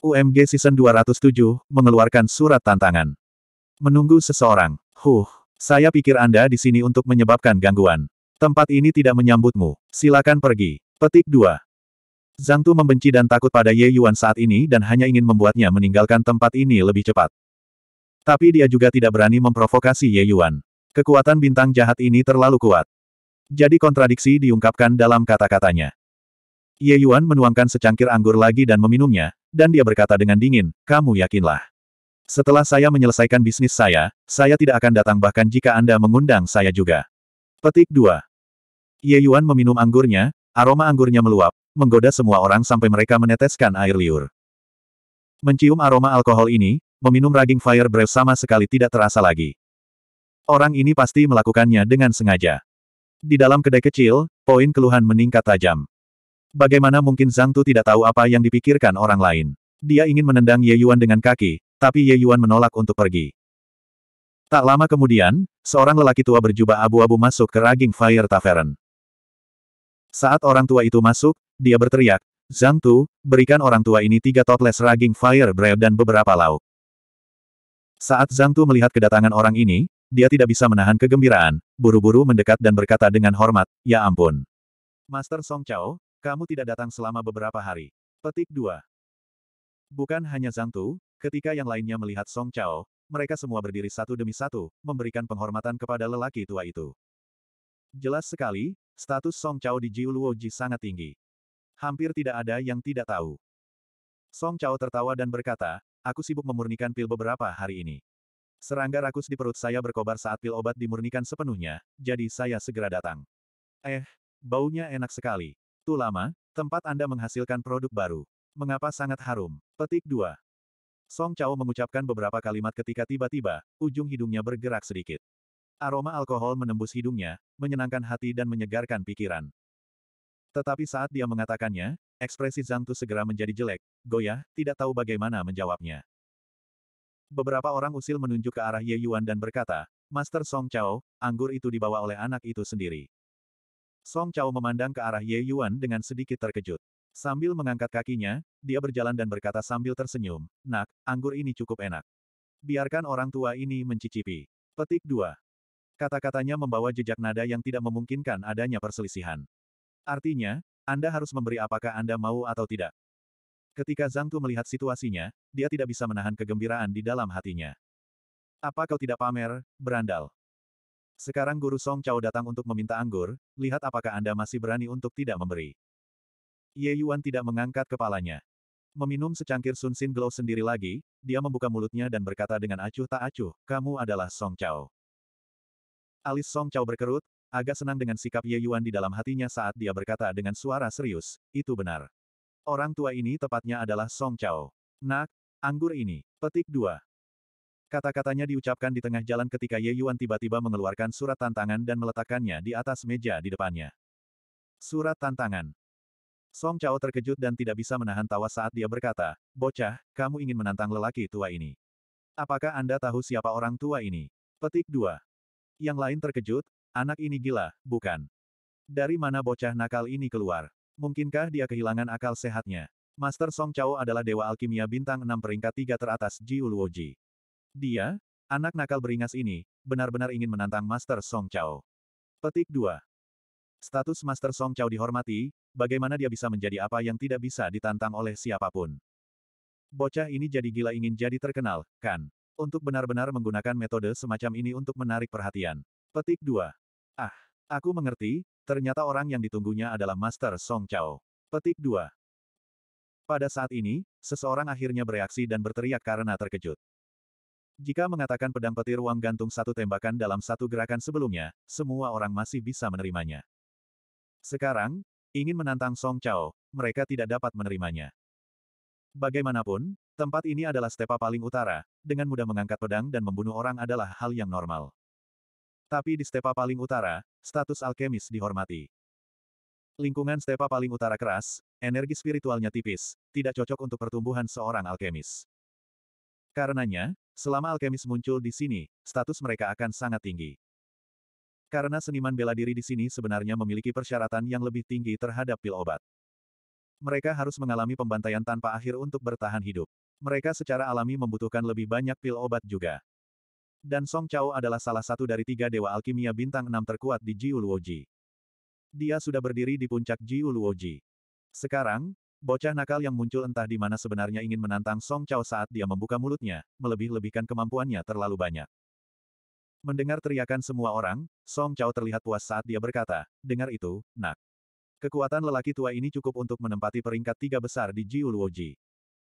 UMG Season 207, mengeluarkan surat tantangan. Menunggu seseorang. Huh, saya pikir Anda di sini untuk menyebabkan gangguan. Tempat ini tidak menyambutmu. Silakan pergi. Petik 2. Zhang Tu membenci dan takut pada Ye Yuan saat ini dan hanya ingin membuatnya meninggalkan tempat ini lebih cepat. Tapi dia juga tidak berani memprovokasi Ye Yuan. Kekuatan bintang jahat ini terlalu kuat. Jadi kontradiksi diungkapkan dalam kata-katanya. Ye Yuan menuangkan secangkir anggur lagi dan meminumnya, dan dia berkata dengan dingin, kamu yakinlah. Setelah saya menyelesaikan bisnis saya, saya tidak akan datang bahkan jika Anda mengundang saya juga. Petik 2. Ye Yuan meminum anggurnya, aroma anggurnya meluap, menggoda semua orang sampai mereka meneteskan air liur. Mencium aroma alkohol ini, meminum raging fire breath sama sekali tidak terasa lagi. Orang ini pasti melakukannya dengan sengaja. Di dalam kedai kecil, poin keluhan meningkat tajam. Bagaimana mungkin Zhang Tu tidak tahu apa yang dipikirkan orang lain? Dia ingin menendang Ye Yuan dengan kaki, tapi Ye Yuan menolak untuk pergi. Tak lama kemudian, seorang lelaki tua berjubah abu-abu masuk ke Raging Fire Tavern. Saat orang tua itu masuk, dia berteriak, Zhang Tu, berikan orang tua ini tiga toples Raging Fire Bread dan beberapa lauk. Saat Zhang Tu melihat kedatangan orang ini, dia tidak bisa menahan kegembiraan, buru-buru mendekat dan berkata dengan hormat, Ya ampun. Master Song Chao, kamu tidak datang selama beberapa hari. Petik 2. Bukan hanya Zhang Tu, ketika yang lainnya melihat Song Chao, mereka semua berdiri satu demi satu, memberikan penghormatan kepada lelaki tua itu. Jelas sekali, status Song Chao di Jiu Ji sangat tinggi. Hampir tidak ada yang tidak tahu. Song Chao tertawa dan berkata, aku sibuk memurnikan pil beberapa hari ini. Serangga rakus di perut saya berkobar saat pil obat dimurnikan sepenuhnya, jadi saya segera datang. Eh, baunya enak sekali. Tu lama, tempat Anda menghasilkan produk baru. Mengapa sangat harum? Petik 2. Song Chao mengucapkan beberapa kalimat ketika tiba-tiba, ujung hidungnya bergerak sedikit. Aroma alkohol menembus hidungnya, menyenangkan hati dan menyegarkan pikiran. Tetapi saat dia mengatakannya, ekspresi Zhang Tu segera menjadi jelek, goyah, tidak tahu bagaimana menjawabnya. Beberapa orang usil menunjuk ke arah Ye Yuan dan berkata, Master Song Chao, anggur itu dibawa oleh anak itu sendiri. Song Chao memandang ke arah Ye Yuan dengan sedikit terkejut. Sambil mengangkat kakinya, dia berjalan dan berkata sambil tersenyum, Nak, anggur ini cukup enak. Biarkan orang tua ini mencicipi. Petik 2. Kata-katanya membawa jejak nada yang tidak memungkinkan adanya perselisihan. Artinya, Anda harus memberi apakah Anda mau atau tidak. Ketika Zhang Tu melihat situasinya, dia tidak bisa menahan kegembiraan di dalam hatinya. Apa kau tidak pamer, berandal? Sekarang Guru Song Chao datang untuk meminta anggur, lihat apakah Anda masih berani untuk tidak memberi. Ye Yuan tidak mengangkat kepalanya. Meminum secangkir Sun Sin Glow sendiri lagi, dia membuka mulutnya dan berkata dengan acuh tak acuh, kamu adalah Song Chao. Alis Song Chao berkerut, agak senang dengan sikap Ye Yuan di dalam hatinya saat dia berkata dengan suara serius, itu benar. Orang tua ini tepatnya adalah Song Chao. Nak, anggur ini, petik 2. Kata-katanya diucapkan di tengah jalan ketika Ye Yuan tiba-tiba mengeluarkan surat tantangan dan meletakkannya di atas meja di depannya. Surat tantangan. Song Chao terkejut dan tidak bisa menahan tawa saat dia berkata, Bocah, kamu ingin menantang lelaki tua ini. Apakah Anda tahu siapa orang tua ini? Petik 2. Yang lain terkejut, anak ini gila, bukan? Dari mana bocah nakal ini keluar? Mungkinkah dia kehilangan akal sehatnya? Master Song Chao adalah dewa alkimia bintang 6 peringkat 3 teratas Ji Luoji. Dia, anak nakal beringas ini, benar-benar ingin menantang Master Song Chao. Petik 2. Status Master Song Chao dihormati, bagaimana dia bisa menjadi apa yang tidak bisa ditantang oleh siapapun. Bocah ini jadi gila ingin jadi terkenal, kan? Untuk benar-benar menggunakan metode semacam ini untuk menarik perhatian. Petik 2. Ah, aku mengerti, ternyata orang yang ditunggunya adalah Master Song Chao. Petik 2. Pada saat ini, seseorang akhirnya bereaksi dan berteriak karena terkejut. Jika mengatakan pedang petir uang gantung satu tembakan dalam satu gerakan sebelumnya, semua orang masih bisa menerimanya. Sekarang, ingin menantang Song Chao, mereka tidak dapat menerimanya. Bagaimanapun, tempat ini adalah stepa paling utara, dengan mudah mengangkat pedang dan membunuh orang adalah hal yang normal. Tapi di stepa paling utara, status alkemis dihormati. Lingkungan stepa paling utara keras, energi spiritualnya tipis, tidak cocok untuk pertumbuhan seorang alkemis. Karenanya, Selama alkemis muncul di sini, status mereka akan sangat tinggi. Karena seniman bela diri di sini sebenarnya memiliki persyaratan yang lebih tinggi terhadap pil obat. Mereka harus mengalami pembantaian tanpa akhir untuk bertahan hidup. Mereka secara alami membutuhkan lebih banyak pil obat juga. Dan Song Chao adalah salah satu dari tiga dewa alkimia bintang enam terkuat di Jiuluoji. Dia sudah berdiri di puncak Jiuluoji. Sekarang, Bocah nakal yang muncul entah di mana sebenarnya ingin menantang Song Chao saat dia membuka mulutnya, melebih-lebihkan kemampuannya terlalu banyak. Mendengar teriakan semua orang, Song Chao terlihat puas saat dia berkata, dengar itu, nak. Kekuatan lelaki tua ini cukup untuk menempati peringkat tiga besar di Jiuluoji.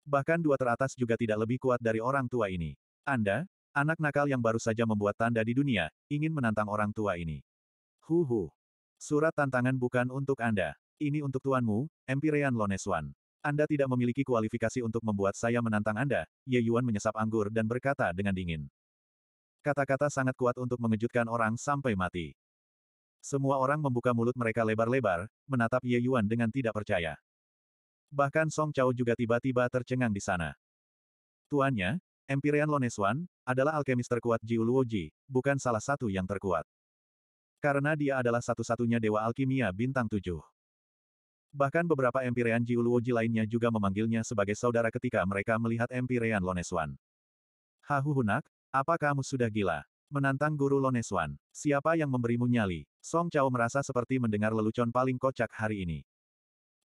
Bahkan dua teratas juga tidak lebih kuat dari orang tua ini. Anda, anak nakal yang baru saja membuat tanda di dunia, ingin menantang orang tua ini. Huhu. Surat tantangan bukan untuk Anda. Ini untuk tuanmu, Empirean Loneswan. Anda tidak memiliki kualifikasi untuk membuat saya menantang Anda, Ye Yuan menyesap anggur dan berkata dengan dingin. Kata-kata sangat kuat untuk mengejutkan orang sampai mati. Semua orang membuka mulut mereka lebar-lebar, menatap Ye Yuan dengan tidak percaya. Bahkan Song Chao juga tiba-tiba tercengang di sana. Tuannya, Empyrean Loneswan, adalah alkemis terkuat Jiu Luoji, bukan salah satu yang terkuat. Karena dia adalah satu-satunya dewa alkimia bintang tujuh. Bahkan beberapa empyrean Jiuluoji lainnya juga memanggilnya sebagai saudara ketika mereka melihat Empirean Loneswan. Hahuhunak, apa kamu sudah gila? Menantang guru Loneswan, siapa yang memberimu nyali? Song Chao merasa seperti mendengar lelucon paling kocak hari ini.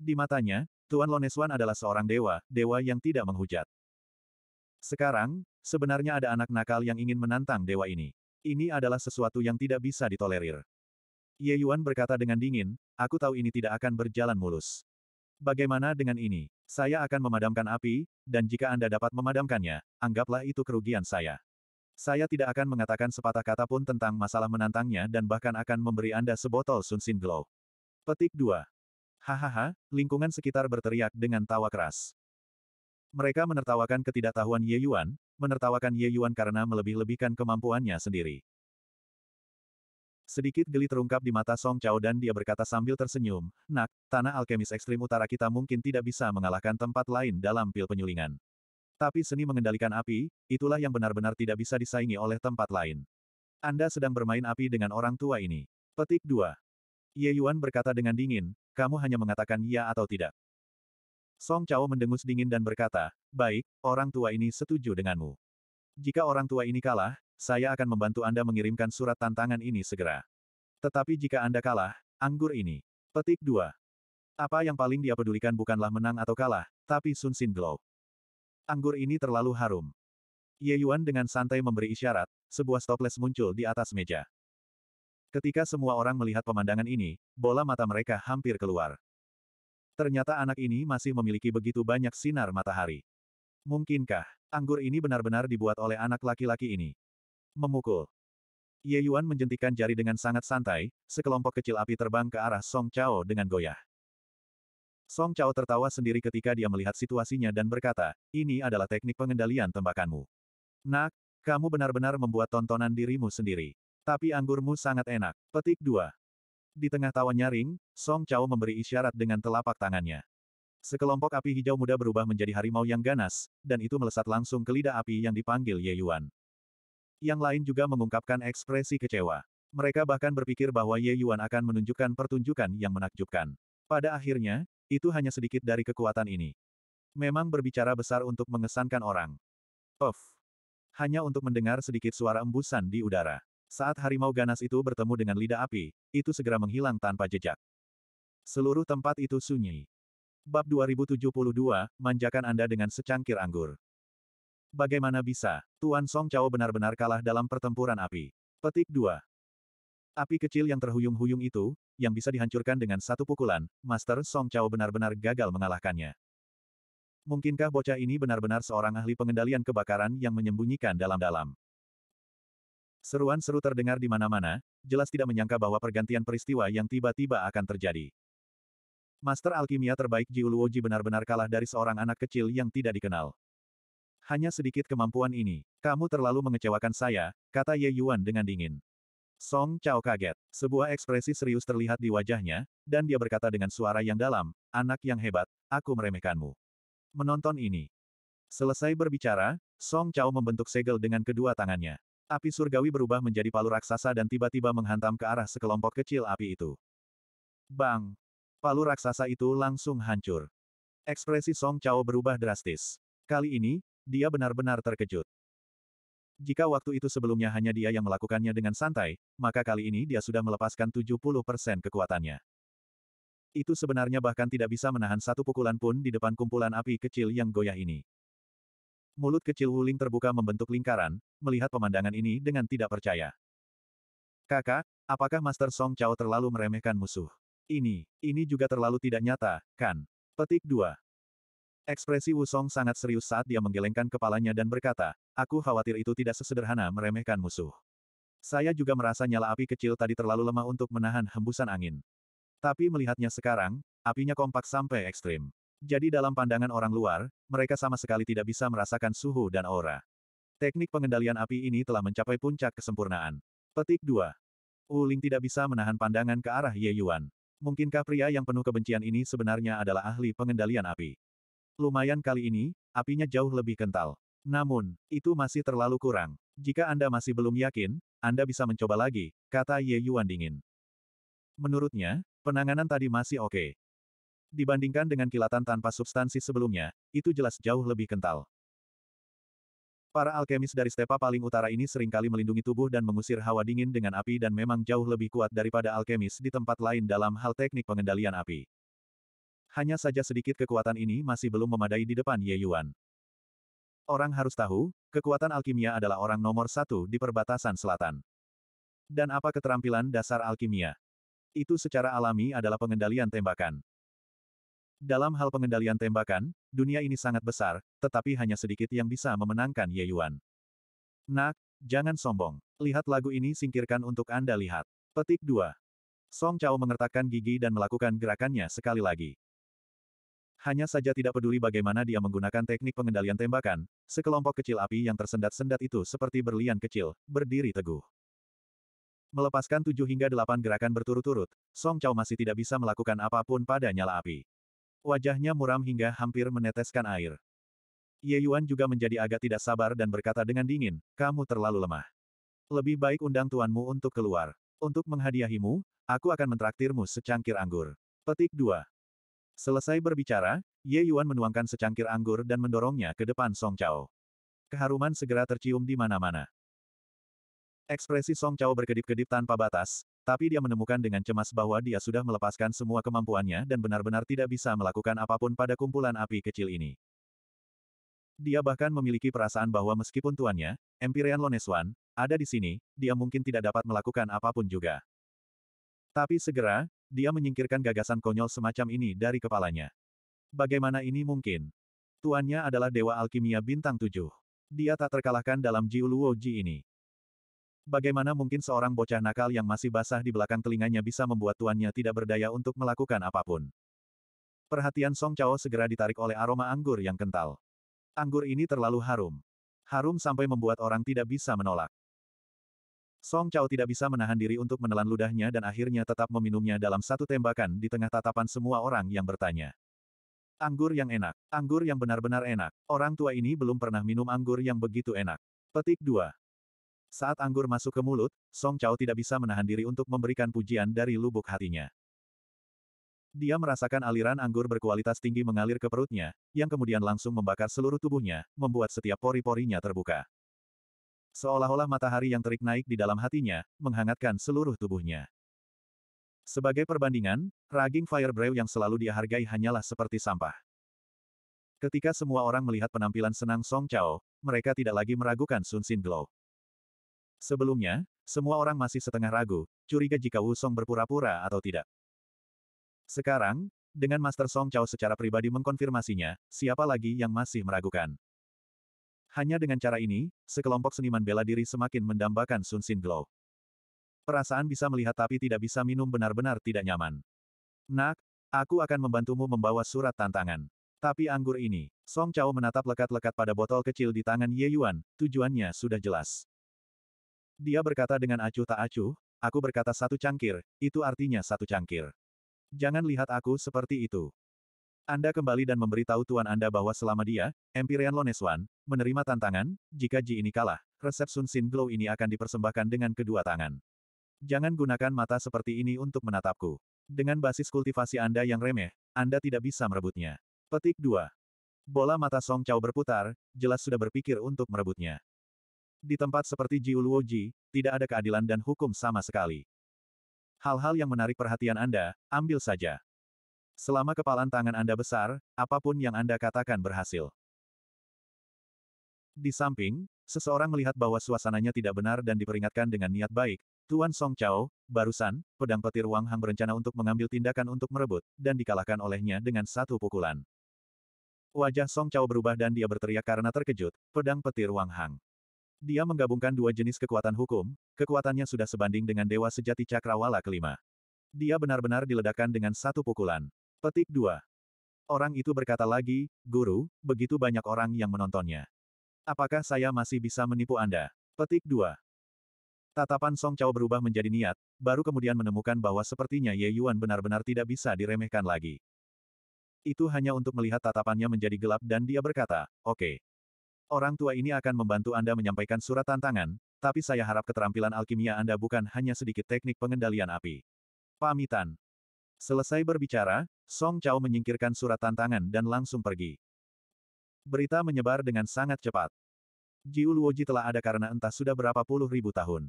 Di matanya, Tuan Loneswan adalah seorang dewa, dewa yang tidak menghujat. Sekarang, sebenarnya ada anak nakal yang ingin menantang dewa ini. Ini adalah sesuatu yang tidak bisa ditolerir. Ye Yuan berkata dengan dingin, Aku tahu ini tidak akan berjalan mulus. Bagaimana dengan ini? Saya akan memadamkan api, dan jika Anda dapat memadamkannya, anggaplah itu kerugian saya. Saya tidak akan mengatakan sepatah kata pun tentang masalah menantangnya dan bahkan akan memberi Anda sebotol Sunsin Glow. Petik 2. Hahaha, lingkungan sekitar berteriak dengan tawa keras. Mereka menertawakan ketidaktahuan Ye Yuan, menertawakan Ye Yuan karena melebih-lebihkan kemampuannya sendiri. Sedikit geli terungkap di mata Song Chao dan dia berkata sambil tersenyum, Nak, tanah alkemis ekstrim utara kita mungkin tidak bisa mengalahkan tempat lain dalam pil penyulingan. Tapi seni mengendalikan api, itulah yang benar-benar tidak bisa disaingi oleh tempat lain. Anda sedang bermain api dengan orang tua ini. Petik 2. Ye Yuan berkata dengan dingin, kamu hanya mengatakan ya atau tidak. Song Chao mendengus dingin dan berkata, baik, orang tua ini setuju denganmu. Jika orang tua ini kalah, saya akan membantu Anda mengirimkan surat tantangan ini segera. Tetapi jika Anda kalah, anggur ini. Petik 2. Apa yang paling dia pedulikan bukanlah menang atau kalah, tapi Sun Sin Glow. Anggur ini terlalu harum. Ye Yuan dengan santai memberi isyarat, sebuah stoples muncul di atas meja. Ketika semua orang melihat pemandangan ini, bola mata mereka hampir keluar. Ternyata anak ini masih memiliki begitu banyak sinar matahari. Mungkinkah anggur ini benar-benar dibuat oleh anak laki-laki ini? memukul. Ye Yuan menjentikan jari dengan sangat santai, sekelompok kecil api terbang ke arah Song Chao dengan goyah. Song Chao tertawa sendiri ketika dia melihat situasinya dan berkata, ini adalah teknik pengendalian tembakanmu. Nak, kamu benar-benar membuat tontonan dirimu sendiri. Tapi anggurmu sangat enak. Petik 2. Di tengah tawa nyaring, Song Chao memberi isyarat dengan telapak tangannya. Sekelompok api hijau muda berubah menjadi harimau yang ganas, dan itu melesat langsung ke lidah api yang dipanggil Ye Yuan. Yang lain juga mengungkapkan ekspresi kecewa. Mereka bahkan berpikir bahwa Ye Yuan akan menunjukkan pertunjukan yang menakjubkan. Pada akhirnya, itu hanya sedikit dari kekuatan ini. Memang berbicara besar untuk mengesankan orang. Of. Hanya untuk mendengar sedikit suara embusan di udara. Saat harimau ganas itu bertemu dengan lidah api, itu segera menghilang tanpa jejak. Seluruh tempat itu sunyi. Bab 2072, manjakan Anda dengan secangkir anggur. Bagaimana bisa? Tuan Song Chao benar-benar kalah dalam pertempuran api. Petik 2. Api kecil yang terhuyung-huyung itu, yang bisa dihancurkan dengan satu pukulan, Master Song Chao benar-benar gagal mengalahkannya. Mungkinkah bocah ini benar-benar seorang ahli pengendalian kebakaran yang menyembunyikan dalam-dalam? Seruan seru terdengar di mana-mana, jelas tidak menyangka bahwa pergantian peristiwa yang tiba-tiba akan terjadi. Master alkimia terbaik Jiuluoji benar-benar kalah dari seorang anak kecil yang tidak dikenal. Hanya sedikit kemampuan ini. Kamu terlalu mengecewakan saya, kata Ye Yuan dengan dingin. Song Chao kaget. Sebuah ekspresi serius terlihat di wajahnya, dan dia berkata dengan suara yang dalam, anak yang hebat, aku meremehkanmu. Menonton ini. Selesai berbicara, Song Chao membentuk segel dengan kedua tangannya. Api surgawi berubah menjadi palu raksasa dan tiba-tiba menghantam ke arah sekelompok kecil api itu. Bang! Palu raksasa itu langsung hancur. Ekspresi Song Chao berubah drastis. Kali ini, dia benar-benar terkejut. Jika waktu itu sebelumnya hanya dia yang melakukannya dengan santai, maka kali ini dia sudah melepaskan 70% kekuatannya. Itu sebenarnya bahkan tidak bisa menahan satu pukulan pun di depan kumpulan api kecil yang goyah ini. Mulut kecil Wuling terbuka membentuk lingkaran, melihat pemandangan ini dengan tidak percaya. Kakak, apakah Master Song Chao terlalu meremehkan musuh? Ini, ini juga terlalu tidak nyata, kan? Petik 2. Ekspresi Wusong sangat serius saat dia menggelengkan kepalanya dan berkata, aku khawatir itu tidak sesederhana meremehkan musuh. Saya juga merasa nyala api kecil tadi terlalu lemah untuk menahan hembusan angin. Tapi melihatnya sekarang, apinya kompak sampai ekstrim. Jadi dalam pandangan orang luar, mereka sama sekali tidak bisa merasakan suhu dan aura. Teknik pengendalian api ini telah mencapai puncak kesempurnaan. Petik 2. Uling tidak bisa menahan pandangan ke arah Ye Yuan. Mungkinkah pria yang penuh kebencian ini sebenarnya adalah ahli pengendalian api? Lumayan kali ini, apinya jauh lebih kental. Namun, itu masih terlalu kurang. Jika Anda masih belum yakin, Anda bisa mencoba lagi, kata Ye Yuan dingin. Menurutnya, penanganan tadi masih oke. Okay. Dibandingkan dengan kilatan tanpa substansi sebelumnya, itu jelas jauh lebih kental. Para alkemis dari stepa paling utara ini seringkali melindungi tubuh dan mengusir hawa dingin dengan api dan memang jauh lebih kuat daripada alkemis di tempat lain dalam hal teknik pengendalian api. Hanya saja sedikit kekuatan ini masih belum memadai di depan Ye Yuan. Orang harus tahu, kekuatan alkimia adalah orang nomor satu di perbatasan selatan. Dan apa keterampilan dasar alkimia? Itu secara alami adalah pengendalian tembakan. Dalam hal pengendalian tembakan, dunia ini sangat besar, tetapi hanya sedikit yang bisa memenangkan Ye Yuan. Nak, jangan sombong. Lihat lagu ini singkirkan untuk Anda lihat. Petik 2. Song Chao mengertakkan gigi dan melakukan gerakannya sekali lagi hanya saja tidak peduli bagaimana dia menggunakan teknik pengendalian tembakan, sekelompok kecil api yang tersendat-sendat itu seperti berlian kecil, berdiri teguh. Melepaskan tujuh hingga delapan gerakan berturut-turut, Song Chao masih tidak bisa melakukan apapun pada nyala api. Wajahnya muram hingga hampir meneteskan air. Ye Yuan juga menjadi agak tidak sabar dan berkata dengan dingin, kamu terlalu lemah. Lebih baik undang tuanmu untuk keluar. Untuk menghadiahimu, aku akan mentraktirmu secangkir anggur. Petik 2. Selesai berbicara, Ye Yuan menuangkan secangkir anggur dan mendorongnya ke depan Song Chao. Keharuman segera tercium di mana-mana. Ekspresi Song Chao berkedip-kedip tanpa batas, tapi dia menemukan dengan cemas bahwa dia sudah melepaskan semua kemampuannya dan benar-benar tidak bisa melakukan apapun pada kumpulan api kecil ini. Dia bahkan memiliki perasaan bahwa meskipun tuannya, Empyrean Loneswan, ada di sini, dia mungkin tidak dapat melakukan apapun juga. Tapi segera, dia menyingkirkan gagasan konyol semacam ini dari kepalanya. Bagaimana ini mungkin? Tuannya adalah Dewa Alkimia Bintang tujuh. Dia tak terkalahkan dalam Luo Ji ini. Bagaimana mungkin seorang bocah nakal yang masih basah di belakang telinganya bisa membuat tuannya tidak berdaya untuk melakukan apapun? Perhatian Song Chao segera ditarik oleh aroma anggur yang kental. Anggur ini terlalu harum. Harum sampai membuat orang tidak bisa menolak. Song Chao tidak bisa menahan diri untuk menelan ludahnya dan akhirnya tetap meminumnya dalam satu tembakan di tengah tatapan semua orang yang bertanya. Anggur yang enak. Anggur yang benar-benar enak. Orang tua ini belum pernah minum anggur yang begitu enak. Petik 2. Saat anggur masuk ke mulut, Song Chao tidak bisa menahan diri untuk memberikan pujian dari lubuk hatinya. Dia merasakan aliran anggur berkualitas tinggi mengalir ke perutnya, yang kemudian langsung membakar seluruh tubuhnya, membuat setiap pori-porinya terbuka. Seolah-olah matahari yang terik naik di dalam hatinya, menghangatkan seluruh tubuhnya. Sebagai perbandingan, raging fire Brew yang selalu dia hargai hanyalah seperti sampah. Ketika semua orang melihat penampilan senang Song Chao, mereka tidak lagi meragukan Sun Sin Glow. Sebelumnya, semua orang masih setengah ragu, curiga jika Wu Song berpura-pura atau tidak. Sekarang, dengan Master Song Chao secara pribadi mengkonfirmasinya, siapa lagi yang masih meragukan? Hanya dengan cara ini, sekelompok seniman bela diri semakin mendambakan Sun Sin Glow. Perasaan bisa melihat tapi tidak bisa minum benar-benar tidak nyaman. Nak, aku akan membantumu membawa surat tantangan. Tapi anggur ini, Song Chao menatap lekat-lekat pada botol kecil di tangan Ye Yuan, tujuannya sudah jelas. Dia berkata dengan acuh tak acuh, aku berkata satu cangkir, itu artinya satu cangkir. Jangan lihat aku seperti itu. Anda kembali dan memberitahu tuan Anda bahwa selama dia, Empyrean Loneswan, menerima tantangan, jika Ji ini kalah, resep Sun Sin Glow ini akan dipersembahkan dengan kedua tangan. Jangan gunakan mata seperti ini untuk menatapku. Dengan basis kultivasi Anda yang remeh, Anda tidak bisa merebutnya. Petik 2. Bola mata Song Chao berputar, jelas sudah berpikir untuk merebutnya. Di tempat seperti Ji Ji, tidak ada keadilan dan hukum sama sekali. Hal-hal yang menarik perhatian Anda, ambil saja. Selama kepalan tangan Anda besar, apapun yang Anda katakan berhasil. Di samping, seseorang melihat bahwa suasananya tidak benar dan diperingatkan dengan niat baik, Tuan Song Chao, barusan, pedang petir Wang Hang berencana untuk mengambil tindakan untuk merebut, dan dikalahkan olehnya dengan satu pukulan. Wajah Song Chao berubah dan dia berteriak karena terkejut, pedang petir Wang Hang. Dia menggabungkan dua jenis kekuatan hukum, kekuatannya sudah sebanding dengan Dewa Sejati Cakrawala kelima. Dia benar-benar diledakkan dengan satu pukulan. Petik 2. Orang itu berkata lagi, Guru, begitu banyak orang yang menontonnya. Apakah saya masih bisa menipu Anda? Petik 2. Tatapan Song Chao berubah menjadi niat, baru kemudian menemukan bahwa sepertinya Ye Yuan benar-benar tidak bisa diremehkan lagi. Itu hanya untuk melihat tatapannya menjadi gelap dan dia berkata, oke. Okay. Orang tua ini akan membantu Anda menyampaikan surat tantangan, tapi saya harap keterampilan alkimia Anda bukan hanya sedikit teknik pengendalian api. Pamitan. Selesai berbicara, Song Chao menyingkirkan surat tantangan dan langsung pergi. Berita menyebar dengan sangat cepat. Jiu Luoji telah ada karena entah sudah berapa puluh ribu tahun.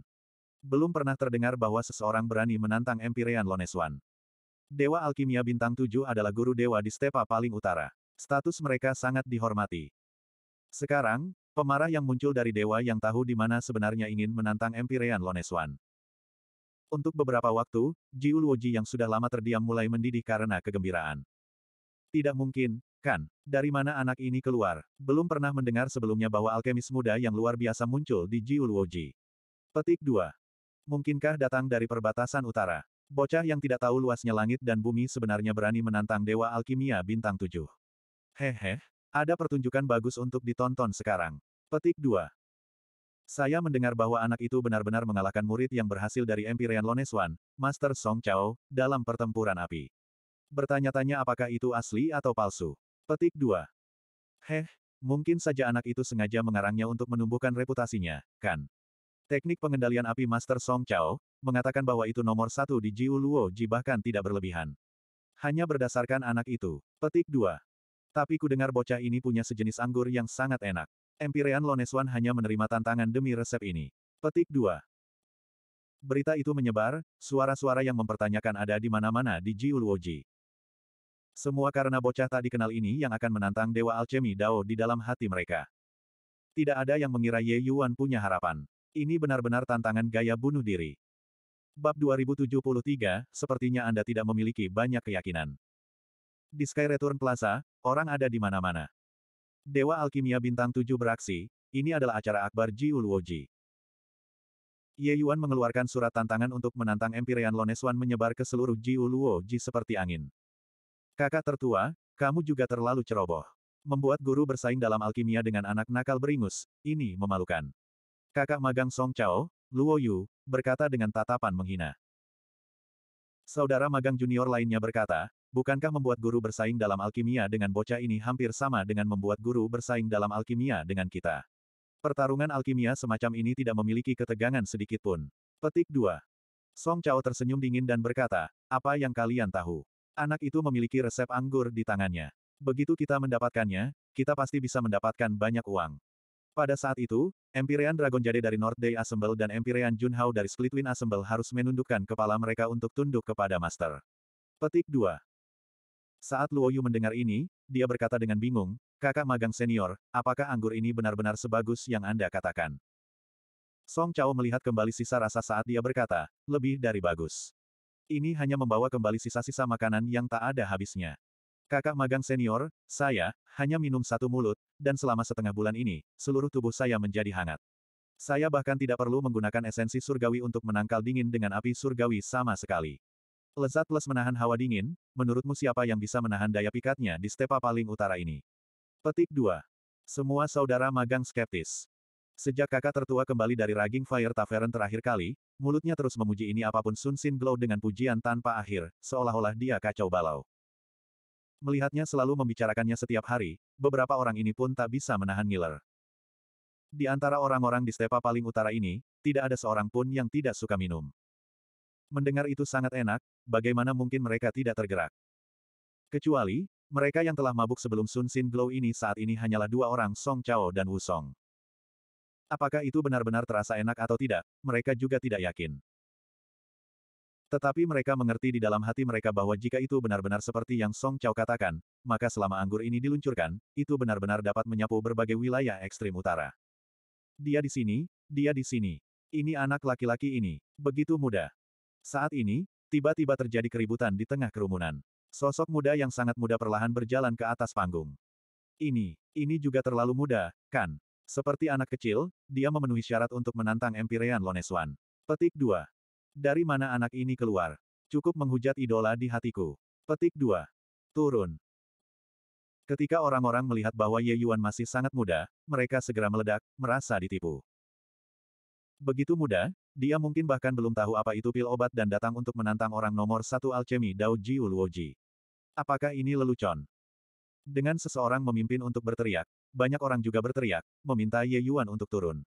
Belum pernah terdengar bahwa seseorang berani menantang Empyrean Loneswan. Dewa Alkimia Bintang 7 adalah guru dewa di stepa paling utara. Status mereka sangat dihormati. Sekarang, pemarah yang muncul dari dewa yang tahu di mana sebenarnya ingin menantang Empyrean Loneswan. Untuk beberapa waktu, Ji Luoji yang sudah lama terdiam mulai mendidih karena kegembiraan. Tidak mungkin, kan? Dari mana anak ini keluar? Belum pernah mendengar sebelumnya bahwa alkemis muda yang luar biasa muncul di Ji Luoji. Petik 2. Mungkinkah datang dari perbatasan utara? Bocah yang tidak tahu luasnya langit dan bumi sebenarnya berani menantang Dewa Alkimia Bintang 7. Hehe, ada pertunjukan bagus untuk ditonton sekarang. Petik 2. Saya mendengar bahwa anak itu benar-benar mengalahkan murid yang berhasil dari Empyrean Loneswan, Master Song Chao, dalam pertempuran api. Bertanya-tanya apakah itu asli atau palsu. Petik 2. Heh, mungkin saja anak itu sengaja mengarangnya untuk menumbuhkan reputasinya, kan? Teknik pengendalian api Master Song Chao, mengatakan bahwa itu nomor satu di Jiu Luo Ji bahkan tidak berlebihan. Hanya berdasarkan anak itu. Petik 2. Tapi ku dengar bocah ini punya sejenis anggur yang sangat enak. Empirean Loneswan hanya menerima tantangan demi resep ini. Petik 2. Berita itu menyebar, suara-suara yang mempertanyakan ada di mana-mana di Jiuluoji. Semua karena bocah tak dikenal ini yang akan menantang Dewa Alchemy Dao di dalam hati mereka. Tidak ada yang mengira Ye Yuan punya harapan. Ini benar-benar tantangan gaya bunuh diri. Bab 2073, sepertinya Anda tidak memiliki banyak keyakinan. Di Sky Return Plaza, orang ada di mana-mana. Dewa Alkimia Bintang 7 beraksi, ini adalah acara akbar Ji Uluoji. Ye Yuan mengeluarkan surat tantangan untuk menantang Empyrean Loneswan menyebar ke seluruh Ji Uluoji seperti angin. Kakak tertua, kamu juga terlalu ceroboh. Membuat guru bersaing dalam alkimia dengan anak nakal beringus, ini memalukan. Kakak magang Song Chao, Luo Yu, berkata dengan tatapan menghina. Saudara magang junior lainnya berkata, Bukankah membuat guru bersaing dalam alkimia dengan bocah ini hampir sama dengan membuat guru bersaing dalam alkimia dengan kita? Pertarungan alkimia semacam ini tidak memiliki ketegangan sedikitpun. Petik 2. Song Chao tersenyum dingin dan berkata, apa yang kalian tahu? Anak itu memiliki resep anggur di tangannya. Begitu kita mendapatkannya, kita pasti bisa mendapatkan banyak uang. Pada saat itu, Empyrean Dragon Jade dari North Day Assemble dan Empyrean Junhao dari Splitwin Assemble harus menundukkan kepala mereka untuk tunduk kepada Master. Petik 2. Saat Yu mendengar ini, dia berkata dengan bingung, kakak magang senior, apakah anggur ini benar-benar sebagus yang Anda katakan? Song Chao melihat kembali sisa rasa saat dia berkata, lebih dari bagus. Ini hanya membawa kembali sisa-sisa makanan yang tak ada habisnya. Kakak magang senior, saya, hanya minum satu mulut, dan selama setengah bulan ini, seluruh tubuh saya menjadi hangat. Saya bahkan tidak perlu menggunakan esensi surgawi untuk menangkal dingin dengan api surgawi sama sekali. Lezat plus menahan hawa dingin, menurutmu siapa yang bisa menahan daya pikatnya di stepa paling utara ini? Petik 2. Semua saudara magang skeptis. Sejak kakak tertua kembali dari Raging Fire Tavern terakhir kali, mulutnya terus memuji ini apapun Sun Sin Glow dengan pujian tanpa akhir, seolah-olah dia kacau balau. Melihatnya selalu membicarakannya setiap hari, beberapa orang ini pun tak bisa menahan ngiler. Di antara orang-orang di stepa paling utara ini, tidak ada seorang pun yang tidak suka minum. Mendengar itu sangat enak, bagaimana mungkin mereka tidak tergerak. Kecuali, mereka yang telah mabuk sebelum Sun Sin Glow ini saat ini hanyalah dua orang Song Chao dan Wu Song. Apakah itu benar-benar terasa enak atau tidak, mereka juga tidak yakin. Tetapi mereka mengerti di dalam hati mereka bahwa jika itu benar-benar seperti yang Song Chao katakan, maka selama anggur ini diluncurkan, itu benar-benar dapat menyapu berbagai wilayah ekstrim utara. Dia di sini, dia di sini. Ini anak laki-laki ini, begitu mudah. Saat ini, tiba-tiba terjadi keributan di tengah kerumunan. Sosok muda yang sangat muda perlahan berjalan ke atas panggung. Ini, ini juga terlalu muda, kan? Seperti anak kecil, dia memenuhi syarat untuk menantang empyrean Loneswan. Petik 2. Dari mana anak ini keluar? Cukup menghujat idola di hatiku. Petik 2. Turun. Ketika orang-orang melihat bahwa Ye Yuan masih sangat muda, mereka segera meledak, merasa ditipu. Begitu muda, dia mungkin bahkan belum tahu apa itu pil obat dan datang untuk menantang orang nomor satu alchemy Dao Jiu Luoji. Apakah ini lelucon? Dengan seseorang memimpin untuk berteriak, banyak orang juga berteriak, meminta Ye Yuan untuk turun.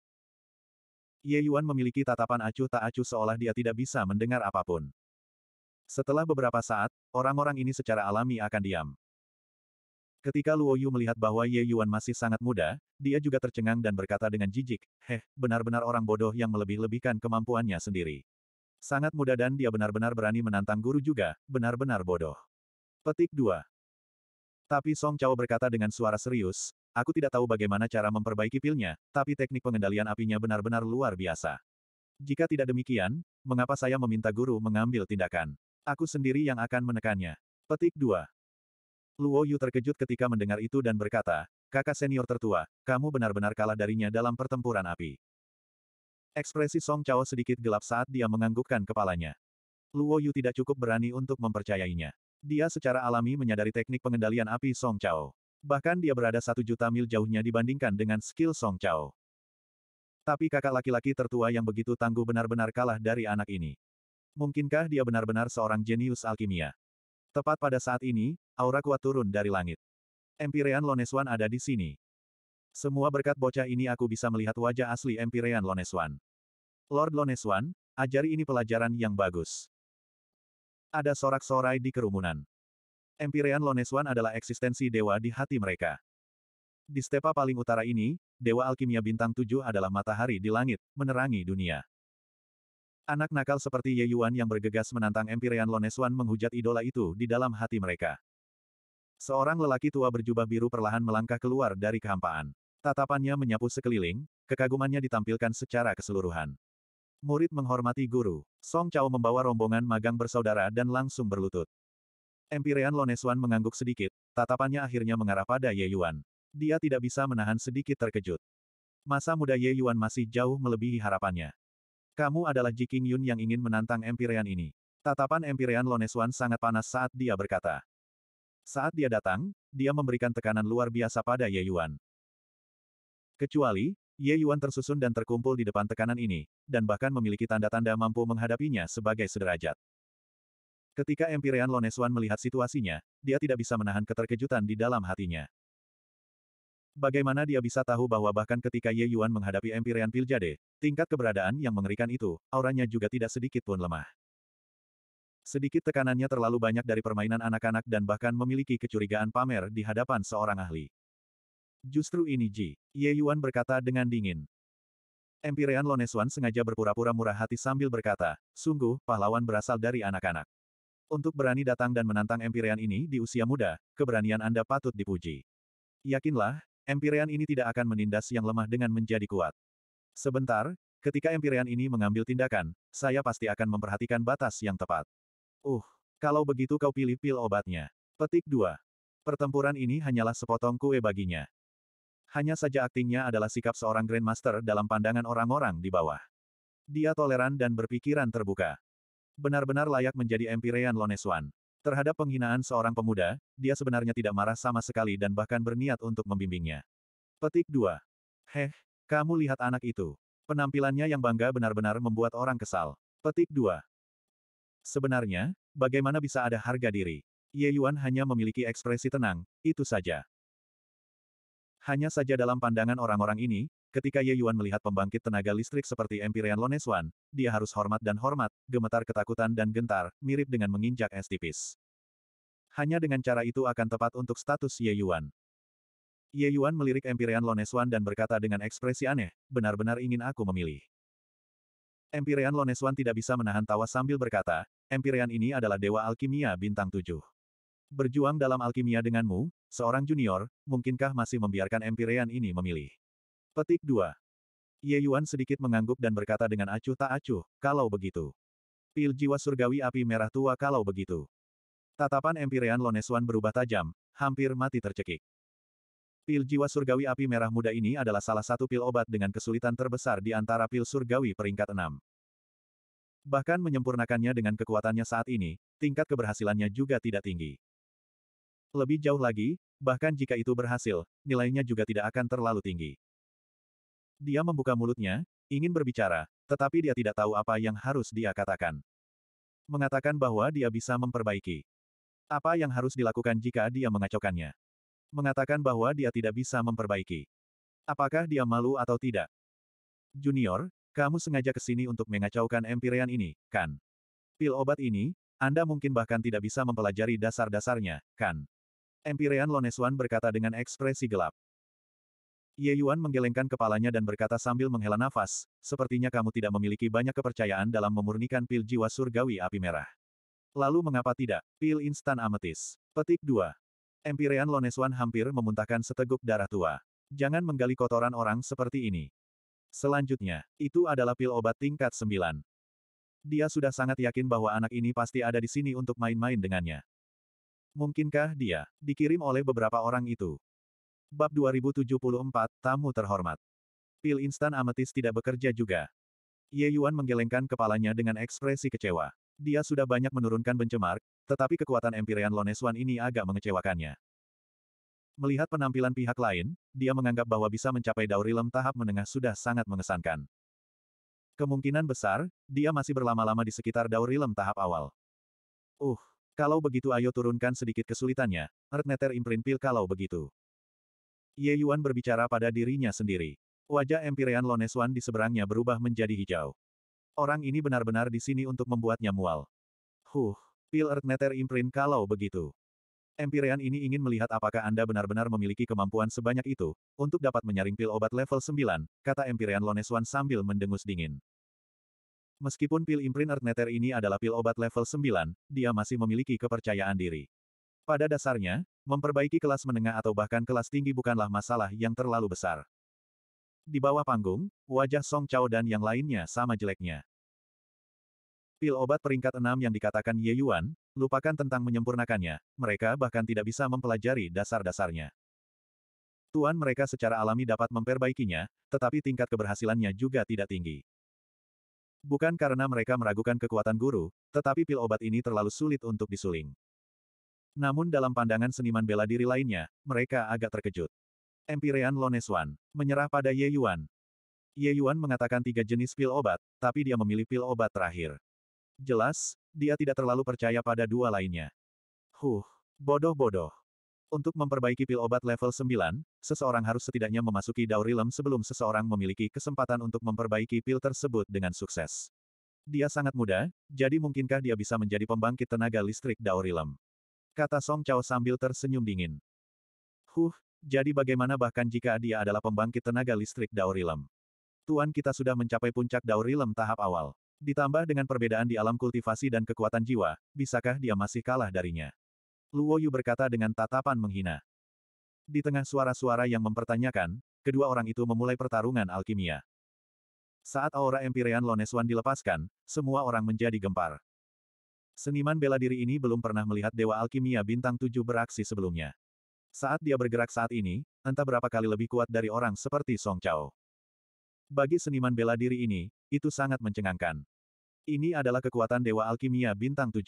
Ye Yuan memiliki tatapan acuh tak acuh seolah dia tidak bisa mendengar apapun. Setelah beberapa saat, orang-orang ini secara alami akan diam. Ketika Luo Yu melihat bahwa Ye Yuan masih sangat muda, dia juga tercengang dan berkata dengan jijik, Heh, benar-benar orang bodoh yang melebih-lebihkan kemampuannya sendiri. Sangat muda dan dia benar-benar berani menantang guru juga, benar-benar bodoh. Petik 2. Tapi Song Chao berkata dengan suara serius, Aku tidak tahu bagaimana cara memperbaiki pilnya, tapi teknik pengendalian apinya benar-benar luar biasa. Jika tidak demikian, mengapa saya meminta guru mengambil tindakan? Aku sendiri yang akan menekannya. Petik 2. Luo Yu terkejut ketika mendengar itu dan berkata, kakak senior tertua, kamu benar-benar kalah darinya dalam pertempuran api. Ekspresi Song Chao sedikit gelap saat dia menganggukkan kepalanya. Luo Yu tidak cukup berani untuk mempercayainya. Dia secara alami menyadari teknik pengendalian api Song Chao. Bahkan dia berada satu juta mil jauhnya dibandingkan dengan skill Song Chao. Tapi kakak laki-laki tertua yang begitu tangguh benar-benar kalah dari anak ini. Mungkinkah dia benar-benar seorang jenius alkimia? Tepat pada saat ini, aura kuat turun dari langit. Empirean Loneswan ada di sini. Semua berkat bocah ini aku bisa melihat wajah asli Empirean Loneswan. Lord Loneswan, ajari ini pelajaran yang bagus. Ada sorak-sorai di kerumunan. Empirean Loneswan adalah eksistensi dewa di hati mereka. Di stepa paling utara ini, Dewa Alkimia Bintang 7 adalah matahari di langit, menerangi dunia. Anak nakal seperti Ye Yuan yang bergegas menantang Empyrean Lonesuan menghujat idola itu di dalam hati mereka. Seorang lelaki tua berjubah biru perlahan melangkah keluar dari kehampaan. Tatapannya menyapu sekeliling, kekagumannya ditampilkan secara keseluruhan. Murid menghormati guru. Song Chao membawa rombongan magang bersaudara dan langsung berlutut. Empyrean Lonesuan mengangguk sedikit, tatapannya akhirnya mengarah pada Ye Yuan. Dia tidak bisa menahan sedikit terkejut. Masa muda Ye Yuan masih jauh melebihi harapannya. Kamu adalah Ji King Yun yang ingin menantang Empyrean ini. Tatapan Empyrean Lonesuan sangat panas saat dia berkata. Saat dia datang, dia memberikan tekanan luar biasa pada Ye Yuan. Kecuali, Ye Yuan tersusun dan terkumpul di depan tekanan ini, dan bahkan memiliki tanda-tanda mampu menghadapinya sebagai sederajat. Ketika Empyrean Lonesuan melihat situasinya, dia tidak bisa menahan keterkejutan di dalam hatinya. Bagaimana dia bisa tahu bahwa bahkan ketika Ye Yuan menghadapi Empyrean Piljade, tingkat keberadaan yang mengerikan itu, auranya juga tidak sedikit pun lemah. Sedikit tekanannya terlalu banyak dari permainan anak-anak dan bahkan memiliki kecurigaan pamer di hadapan seorang ahli. Justru ini Ji, Ye Yuan berkata dengan dingin. Empirean Lonesuan sengaja berpura-pura murah hati sambil berkata, sungguh, pahlawan berasal dari anak-anak. Untuk berani datang dan menantang Empirean ini di usia muda, keberanian Anda patut dipuji. Yakinlah, Empirean ini tidak akan menindas yang lemah dengan menjadi kuat. Sebentar, ketika empirean ini mengambil tindakan, saya pasti akan memperhatikan batas yang tepat. Uh, kalau begitu kau pilih pil obatnya. Petik 2. Pertempuran ini hanyalah sepotong kue baginya. Hanya saja aktingnya adalah sikap seorang Grandmaster dalam pandangan orang-orang di bawah. Dia toleran dan berpikiran terbuka. Benar-benar layak menjadi Empirean Loneswan. Terhadap penghinaan seorang pemuda, dia sebenarnya tidak marah sama sekali dan bahkan berniat untuk membimbingnya. Petik 2. Heh, kamu lihat anak itu. Penampilannya yang bangga benar-benar membuat orang kesal. Petik 2. Sebenarnya, bagaimana bisa ada harga diri? Ye Yuan hanya memiliki ekspresi tenang, itu saja. Hanya saja dalam pandangan orang-orang ini, ketika Ye Yuan melihat pembangkit tenaga listrik seperti Empyrean Loneswan, dia harus hormat dan hormat, gemetar ketakutan dan gentar, mirip dengan menginjak es tipis. Hanya dengan cara itu akan tepat untuk status Ye Yuan. Ye Yuan melirik Empyrean Loneswan dan berkata dengan ekspresi aneh, benar-benar ingin aku memilih. Empyrean Loneswan tidak bisa menahan tawa sambil berkata, Empyrean ini adalah dewa alkimia bintang tujuh. Berjuang dalam alkimia denganmu, seorang junior, mungkinkah masih membiarkan Empyrean ini memilih? Petik 2. Ye Yuan sedikit mengangguk dan berkata dengan acuh tak acuh, kalau begitu. Pil jiwa surgawi api merah tua kalau begitu. Tatapan Empyrean Lonesuan berubah tajam, hampir mati tercekik. Pil jiwa surgawi api merah muda ini adalah salah satu pil obat dengan kesulitan terbesar di antara pil surgawi peringkat 6. Bahkan menyempurnakannya dengan kekuatannya saat ini, tingkat keberhasilannya juga tidak tinggi. Lebih jauh lagi, bahkan jika itu berhasil, nilainya juga tidak akan terlalu tinggi. Dia membuka mulutnya, ingin berbicara, tetapi dia tidak tahu apa yang harus dia katakan. Mengatakan bahwa dia bisa memperbaiki. Apa yang harus dilakukan jika dia mengacaukannya? Mengatakan bahwa dia tidak bisa memperbaiki. Apakah dia malu atau tidak? Junior, kamu sengaja ke sini untuk mengacaukan empirian ini, kan? Pil obat ini, Anda mungkin bahkan tidak bisa mempelajari dasar-dasarnya, kan? Empirean Lonesuan berkata dengan ekspresi gelap. Ye Yuan menggelengkan kepalanya dan berkata sambil menghela nafas, sepertinya kamu tidak memiliki banyak kepercayaan dalam memurnikan pil jiwa surgawi api merah. Lalu mengapa tidak? Pil instan ametis. Petik 2. Empirean Lonesuan hampir memuntahkan seteguk darah tua. Jangan menggali kotoran orang seperti ini. Selanjutnya, itu adalah pil obat tingkat 9. Dia sudah sangat yakin bahwa anak ini pasti ada di sini untuk main-main dengannya. Mungkinkah dia dikirim oleh beberapa orang itu? Bab 2074, Tamu Terhormat. Pil instan ametis tidak bekerja juga. Ye Yuan menggelengkan kepalanya dengan ekspresi kecewa. Dia sudah banyak menurunkan bencemar, tetapi kekuatan Empyrean Loneswan ini agak mengecewakannya. Melihat penampilan pihak lain, dia menganggap bahwa bisa mencapai Daurilem tahap menengah sudah sangat mengesankan. Kemungkinan besar, dia masih berlama-lama di sekitar Daurilem tahap awal. Uh, kalau begitu ayo turunkan sedikit kesulitannya, Imprint Pil kalau begitu. Ye Yuan berbicara pada dirinya sendiri. Wajah Empirean Loneswan di seberangnya berubah menjadi hijau. Orang ini benar-benar di sini untuk membuatnya mual. Huh, Pil Nether Imprint kalau begitu. Empirean ini ingin melihat apakah Anda benar-benar memiliki kemampuan sebanyak itu, untuk dapat menyaring pil obat level 9, kata Empirean Loneswan sambil mendengus dingin. Meskipun pil imprint Earthneter ini adalah pil obat level 9, dia masih memiliki kepercayaan diri. Pada dasarnya, memperbaiki kelas menengah atau bahkan kelas tinggi bukanlah masalah yang terlalu besar. Di bawah panggung, wajah Song Chao dan yang lainnya sama jeleknya. Pil obat peringkat 6 yang dikatakan Ye Yuan, lupakan tentang menyempurnakannya, mereka bahkan tidak bisa mempelajari dasar-dasarnya. Tuan mereka secara alami dapat memperbaikinya, tetapi tingkat keberhasilannya juga tidak tinggi. Bukan karena mereka meragukan kekuatan guru, tetapi pil obat ini terlalu sulit untuk disuling. Namun dalam pandangan seniman bela diri lainnya, mereka agak terkejut. Empirean Loneswan menyerah pada Ye Yuan. Ye Yuan mengatakan tiga jenis pil obat, tapi dia memilih pil obat terakhir. Jelas, dia tidak terlalu percaya pada dua lainnya. Huh, bodoh-bodoh. Untuk memperbaiki pil obat level 9, seseorang harus setidaknya memasuki Dao sebelum seseorang memiliki kesempatan untuk memperbaiki pil tersebut dengan sukses. Dia sangat muda, jadi mungkinkah dia bisa menjadi pembangkit tenaga listrik Dao Kata Song Chao sambil tersenyum dingin. Huh, jadi bagaimana bahkan jika dia adalah pembangkit tenaga listrik Dao Tuan kita sudah mencapai puncak Dao tahap awal. Ditambah dengan perbedaan di alam kultivasi dan kekuatan jiwa, bisakah dia masih kalah darinya? Luo Yu berkata dengan tatapan menghina. Di tengah suara-suara yang mempertanyakan, kedua orang itu memulai pertarungan alkimia. Saat aura Empyrean Loneswan dilepaskan, semua orang menjadi gempar. Seniman bela diri ini belum pernah melihat Dewa Alkimia Bintang 7 beraksi sebelumnya. Saat dia bergerak saat ini, entah berapa kali lebih kuat dari orang seperti Song Chao. Bagi seniman bela diri ini, itu sangat mencengangkan. Ini adalah kekuatan Dewa Alkimia Bintang 7.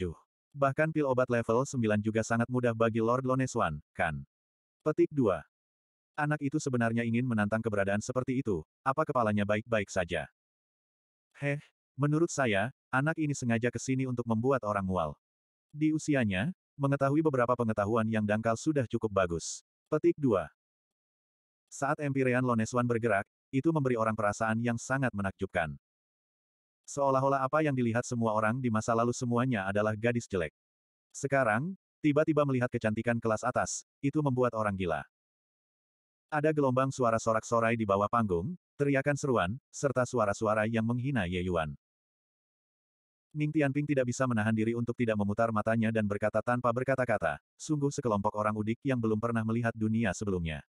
Bahkan pil obat level 9 juga sangat mudah bagi Lord Loneswan, kan? Petik 2. Anak itu sebenarnya ingin menantang keberadaan seperti itu, apa kepalanya baik-baik saja? Heh, menurut saya, anak ini sengaja ke sini untuk membuat orang mual. Di usianya, mengetahui beberapa pengetahuan yang dangkal sudah cukup bagus. Petik 2. Saat empirean Loneswan bergerak, itu memberi orang perasaan yang sangat menakjubkan. Seolah-olah apa yang dilihat semua orang di masa lalu semuanya adalah gadis jelek. Sekarang, tiba-tiba melihat kecantikan kelas atas, itu membuat orang gila. Ada gelombang suara sorak-sorai di bawah panggung, teriakan seruan, serta suara-suara yang menghina Ye Yuan. Ning Tianping tidak bisa menahan diri untuk tidak memutar matanya dan berkata tanpa berkata-kata, sungguh sekelompok orang udik yang belum pernah melihat dunia sebelumnya.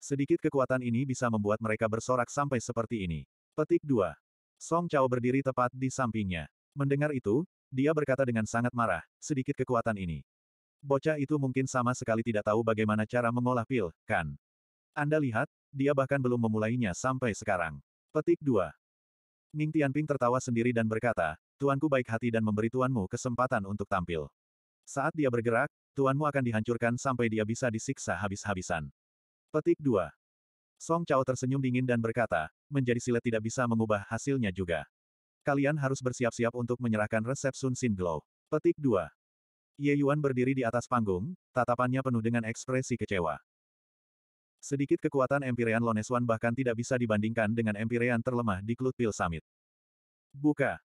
Sedikit kekuatan ini bisa membuat mereka bersorak sampai seperti ini. Petik 2. Song Chao berdiri tepat di sampingnya. Mendengar itu, dia berkata dengan sangat marah, sedikit kekuatan ini. Bocah itu mungkin sama sekali tidak tahu bagaimana cara mengolah pil, kan? Anda lihat, dia bahkan belum memulainya sampai sekarang. Petik 2. Ning Tianping tertawa sendiri dan berkata, Tuanku baik hati dan memberi tuanmu kesempatan untuk tampil. Saat dia bergerak, tuanmu akan dihancurkan sampai dia bisa disiksa habis-habisan. Petik 2. Song Chao tersenyum dingin dan berkata, menjadi silet tidak bisa mengubah hasilnya juga. Kalian harus bersiap-siap untuk menyerahkan resep Sun Sin Glow. Petik 2. Ye Yuan berdiri di atas panggung, tatapannya penuh dengan ekspresi kecewa. Sedikit kekuatan Empyrean Loneswan bahkan tidak bisa dibandingkan dengan Empyrean terlemah di Klut Pil Summit. Buka.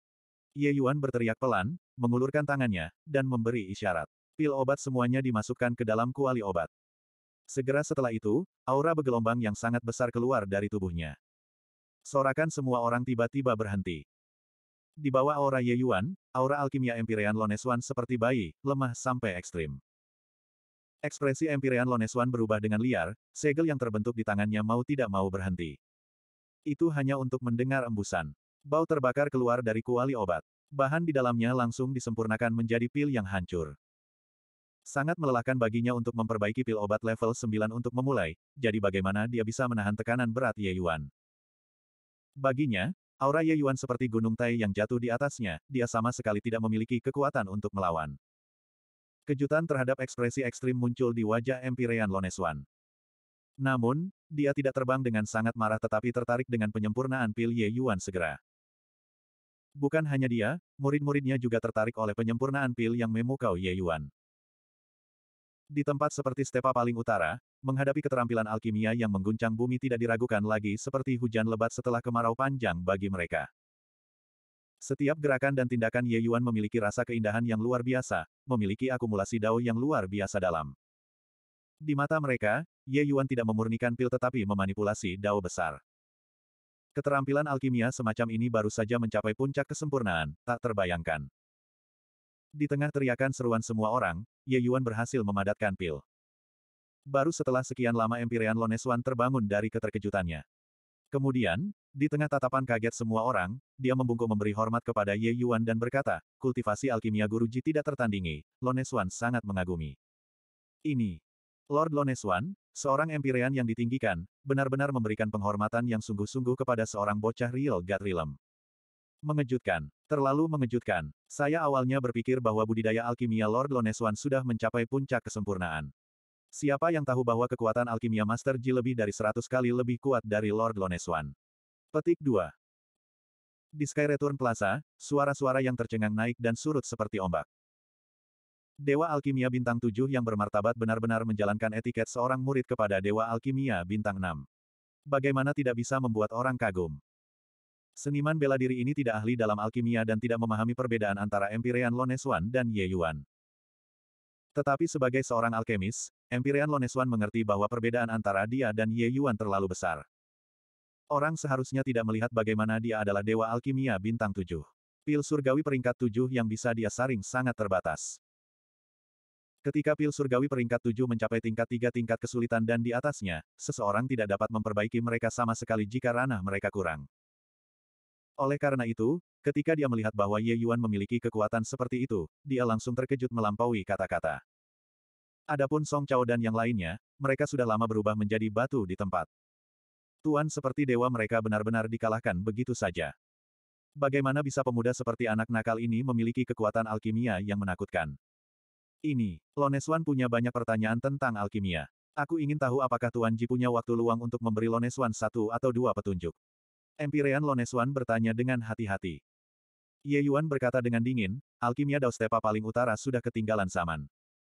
Ye Yuan berteriak pelan, mengulurkan tangannya, dan memberi isyarat. Pil obat semuanya dimasukkan ke dalam kuali obat. Segera setelah itu, aura bergelombang yang sangat besar keluar dari tubuhnya. Sorakan semua orang tiba-tiba berhenti. Di bawah aura Ye Yuan, aura alkimia Empyrean Loneswan seperti bayi, lemah sampai ekstrim. Ekspresi Empyrean Loneswan berubah dengan liar, segel yang terbentuk di tangannya mau tidak mau berhenti. Itu hanya untuk mendengar embusan. Bau terbakar keluar dari kuali obat. Bahan di dalamnya langsung disempurnakan menjadi pil yang hancur. Sangat melelahkan baginya untuk memperbaiki pil obat level 9 untuk memulai, jadi bagaimana dia bisa menahan tekanan berat Ye Yuan. Baginya, aura Ye Yuan seperti gunung tai yang jatuh di atasnya, dia sama sekali tidak memiliki kekuatan untuk melawan. Kejutan terhadap ekspresi ekstrim muncul di wajah Empyrean Loneswan. Namun, dia tidak terbang dengan sangat marah tetapi tertarik dengan penyempurnaan pil Ye Yuan segera. Bukan hanya dia, murid-muridnya juga tertarik oleh penyempurnaan pil yang memukau Ye Yuan. Di tempat seperti stepa paling utara, menghadapi keterampilan alkimia yang mengguncang bumi tidak diragukan lagi seperti hujan lebat setelah kemarau panjang bagi mereka. Setiap gerakan dan tindakan Ye Yuan memiliki rasa keindahan yang luar biasa, memiliki akumulasi dao yang luar biasa dalam. Di mata mereka, Ye Yuan tidak memurnikan pil tetapi memanipulasi dao besar. Keterampilan alkimia semacam ini baru saja mencapai puncak kesempurnaan, tak terbayangkan. Di tengah teriakan seruan semua orang, Ye Yuan berhasil memadatkan pil. Baru setelah sekian lama Empyrean Loneswan terbangun dari keterkejutannya. Kemudian, di tengah tatapan kaget semua orang, dia membungkuk memberi hormat kepada Ye Yuan dan berkata, kultivasi alkimia Guru Ji tidak tertandingi, Loneswan sangat mengagumi. Ini. Lord Loneswan, seorang Empyrean yang ditinggikan, benar-benar memberikan penghormatan yang sungguh-sungguh kepada seorang bocah real Gatrilem. Mengejutkan. Terlalu mengejutkan. Saya awalnya berpikir bahwa budidaya alkimia Lord Loneswan sudah mencapai puncak kesempurnaan. Siapa yang tahu bahwa kekuatan alkimia Master Ji lebih dari 100 kali lebih kuat dari Lord Loneswan? Petik 2. Di Sky Return Plaza, suara-suara yang tercengang naik dan surut seperti ombak. Dewa Alkimia Bintang 7 yang bermartabat benar-benar menjalankan etiket seorang murid kepada Dewa Alkimia Bintang 6. Bagaimana tidak bisa membuat orang kagum? Seniman bela diri ini tidak ahli dalam alkimia dan tidak memahami perbedaan antara Empyrean Loneswan dan Ye Yuan. Tetapi sebagai seorang alkemis, Empyrean Loneswan mengerti bahwa perbedaan antara dia dan Ye Yuan terlalu besar. Orang seharusnya tidak melihat bagaimana dia adalah dewa alkimia bintang tujuh. Pil surgawi peringkat tujuh yang bisa dia saring sangat terbatas. Ketika pil surgawi peringkat tujuh mencapai tingkat tiga tingkat kesulitan dan di atasnya, seseorang tidak dapat memperbaiki mereka sama sekali jika ranah mereka kurang. Oleh karena itu, ketika dia melihat bahwa Ye Yuan memiliki kekuatan seperti itu, dia langsung terkejut melampaui kata-kata. Adapun Song Chao dan yang lainnya, mereka sudah lama berubah menjadi batu di tempat. Tuan seperti dewa mereka benar-benar dikalahkan begitu saja. Bagaimana bisa pemuda seperti anak nakal ini memiliki kekuatan alkimia yang menakutkan? Ini, Loneswan punya banyak pertanyaan tentang alkimia. Aku ingin tahu apakah Tuan Ji punya waktu luang untuk memberi Loneswan satu atau dua petunjuk. Empirean Lonesuan bertanya dengan hati-hati. Ye Yuan berkata dengan dingin, alkimia Dao Stepa paling utara sudah ketinggalan zaman.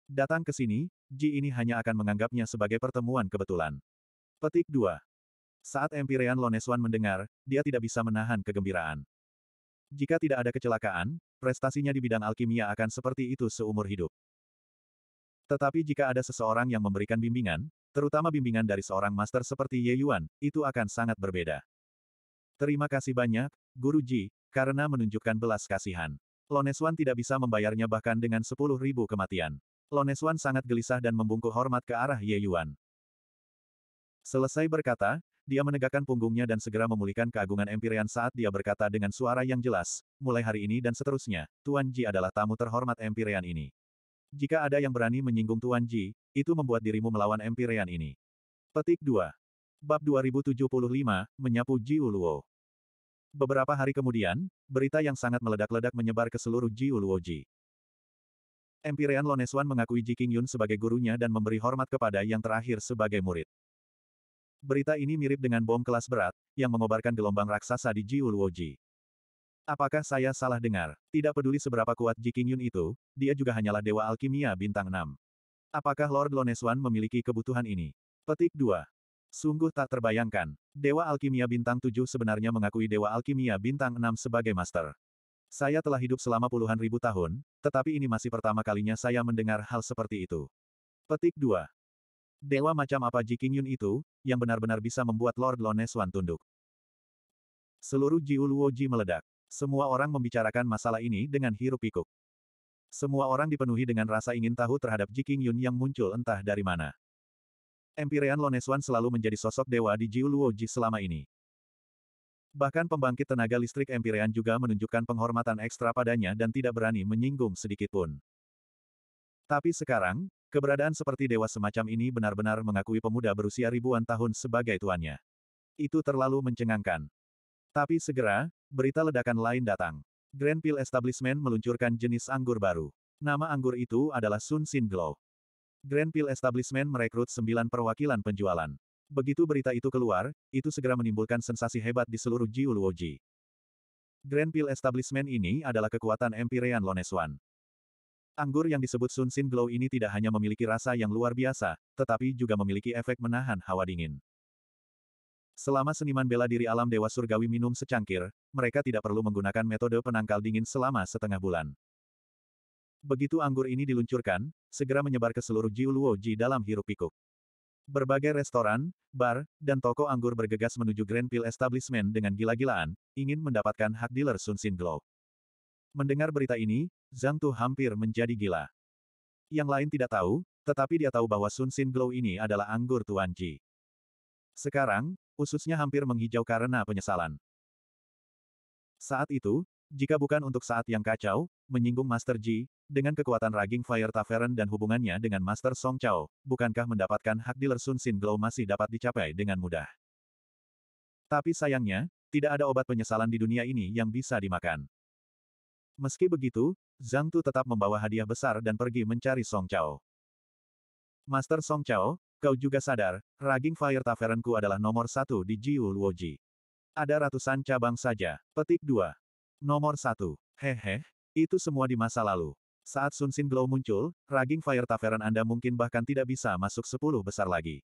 Datang ke sini, Ji ini hanya akan menganggapnya sebagai pertemuan kebetulan. Petik 2. Saat Empirean Lonesuan mendengar, dia tidak bisa menahan kegembiraan. Jika tidak ada kecelakaan, prestasinya di bidang alkimia akan seperti itu seumur hidup. Tetapi jika ada seseorang yang memberikan bimbingan, terutama bimbingan dari seorang master seperti Ye Yuan, itu akan sangat berbeda. Terima kasih banyak, Guru Ji, karena menunjukkan belas kasihan. Loneswan tidak bisa membayarnya bahkan dengan sepuluh ribu kematian. Loneswan sangat gelisah dan membungkuk hormat ke arah Ye Yuan. Selesai berkata, dia menegakkan punggungnya dan segera memulihkan keagungan Empyrean saat dia berkata dengan suara yang jelas, mulai hari ini dan seterusnya, Tuan Ji adalah tamu terhormat Empyrean ini. Jika ada yang berani menyinggung Tuan Ji, itu membuat dirimu melawan Empyrean ini. Petik 2. Bab 2075, Menyapu Jiuluo. Beberapa hari kemudian, berita yang sangat meledak-ledak menyebar ke seluruh Jiuluoji. Empirean Loneswan mengakui Ji King Yun sebagai gurunya dan memberi hormat kepada yang terakhir sebagai murid. Berita ini mirip dengan bom kelas berat, yang mengobarkan gelombang raksasa di Jiuluoji. Apakah saya salah dengar? Tidak peduli seberapa kuat Ji King Yun itu, dia juga hanyalah Dewa Alkimia Bintang 6. Apakah Lord Loneswan memiliki kebutuhan ini? Petik 2. Sungguh tak terbayangkan, Dewa Alkimia Bintang 7 sebenarnya mengakui Dewa Alkimia Bintang 6 sebagai master. Saya telah hidup selama puluhan ribu tahun, tetapi ini masih pertama kalinya saya mendengar hal seperti itu. Petik 2. Dewa macam apa Ji Qingyun Yun itu, yang benar-benar bisa membuat Lord Loneswan tunduk. Seluruh Ji Ji meledak. Semua orang membicarakan masalah ini dengan hirup pikuk. Semua orang dipenuhi dengan rasa ingin tahu terhadap Ji Qingyun Yun yang muncul entah dari mana. Empirean Lonesuan selalu menjadi sosok dewa di Jiu Luoji selama ini. Bahkan pembangkit tenaga listrik Empirean juga menunjukkan penghormatan ekstra padanya dan tidak berani menyinggung sedikitpun. Tapi sekarang, keberadaan seperti dewa semacam ini benar-benar mengakui pemuda berusia ribuan tahun sebagai tuannya. Itu terlalu mencengangkan. Tapi segera, berita ledakan lain datang. Grand Pill Establishment meluncurkan jenis anggur baru. Nama anggur itu adalah Sun Sin Glow. Grand Pill Establishment merekrut sembilan perwakilan penjualan. Begitu berita itu keluar, itu segera menimbulkan sensasi hebat di seluruh Jiuluoji. Grand Pill Establishment ini adalah kekuatan Empyrean Loneswan. Anggur yang disebut Sunsin Glow ini tidak hanya memiliki rasa yang luar biasa, tetapi juga memiliki efek menahan hawa dingin. Selama seniman bela diri alam Dewa Surgawi minum secangkir, mereka tidak perlu menggunakan metode penangkal dingin selama setengah bulan. Begitu anggur ini diluncurkan, segera menyebar ke seluruh Jiuluoji dalam hirup pikuk. Berbagai restoran, bar, dan toko anggur bergegas menuju Grand Pill Establishment dengan gila-gilaan, ingin mendapatkan hak dealer Sun Sin Glow. Mendengar berita ini, Zhang Tu hampir menjadi gila. Yang lain tidak tahu, tetapi dia tahu bahwa Sun Sin Glow ini adalah anggur Tuan Ji. Sekarang, ususnya hampir menghijau karena penyesalan. Saat itu, jika bukan untuk saat yang kacau, menyinggung Master Ji, dengan kekuatan Raging Fire Tavern dan hubungannya dengan Master Song Chao, bukankah mendapatkan hak dealer Sun Sin Glow masih dapat dicapai dengan mudah? Tapi sayangnya, tidak ada obat penyesalan di dunia ini yang bisa dimakan. Meski begitu, Zhang Tu tetap membawa hadiah besar dan pergi mencari Song Chao. Master Song Chao, kau juga sadar, Raging Fire Tavernku adalah nomor satu di Jiu Luoji. Ada ratusan cabang saja. Petik dua. Nomor satu. Hehe, itu semua di masa lalu. Saat Sunsin Glow muncul, raging Fire Tavern Anda mungkin bahkan tidak bisa masuk sepuluh besar lagi.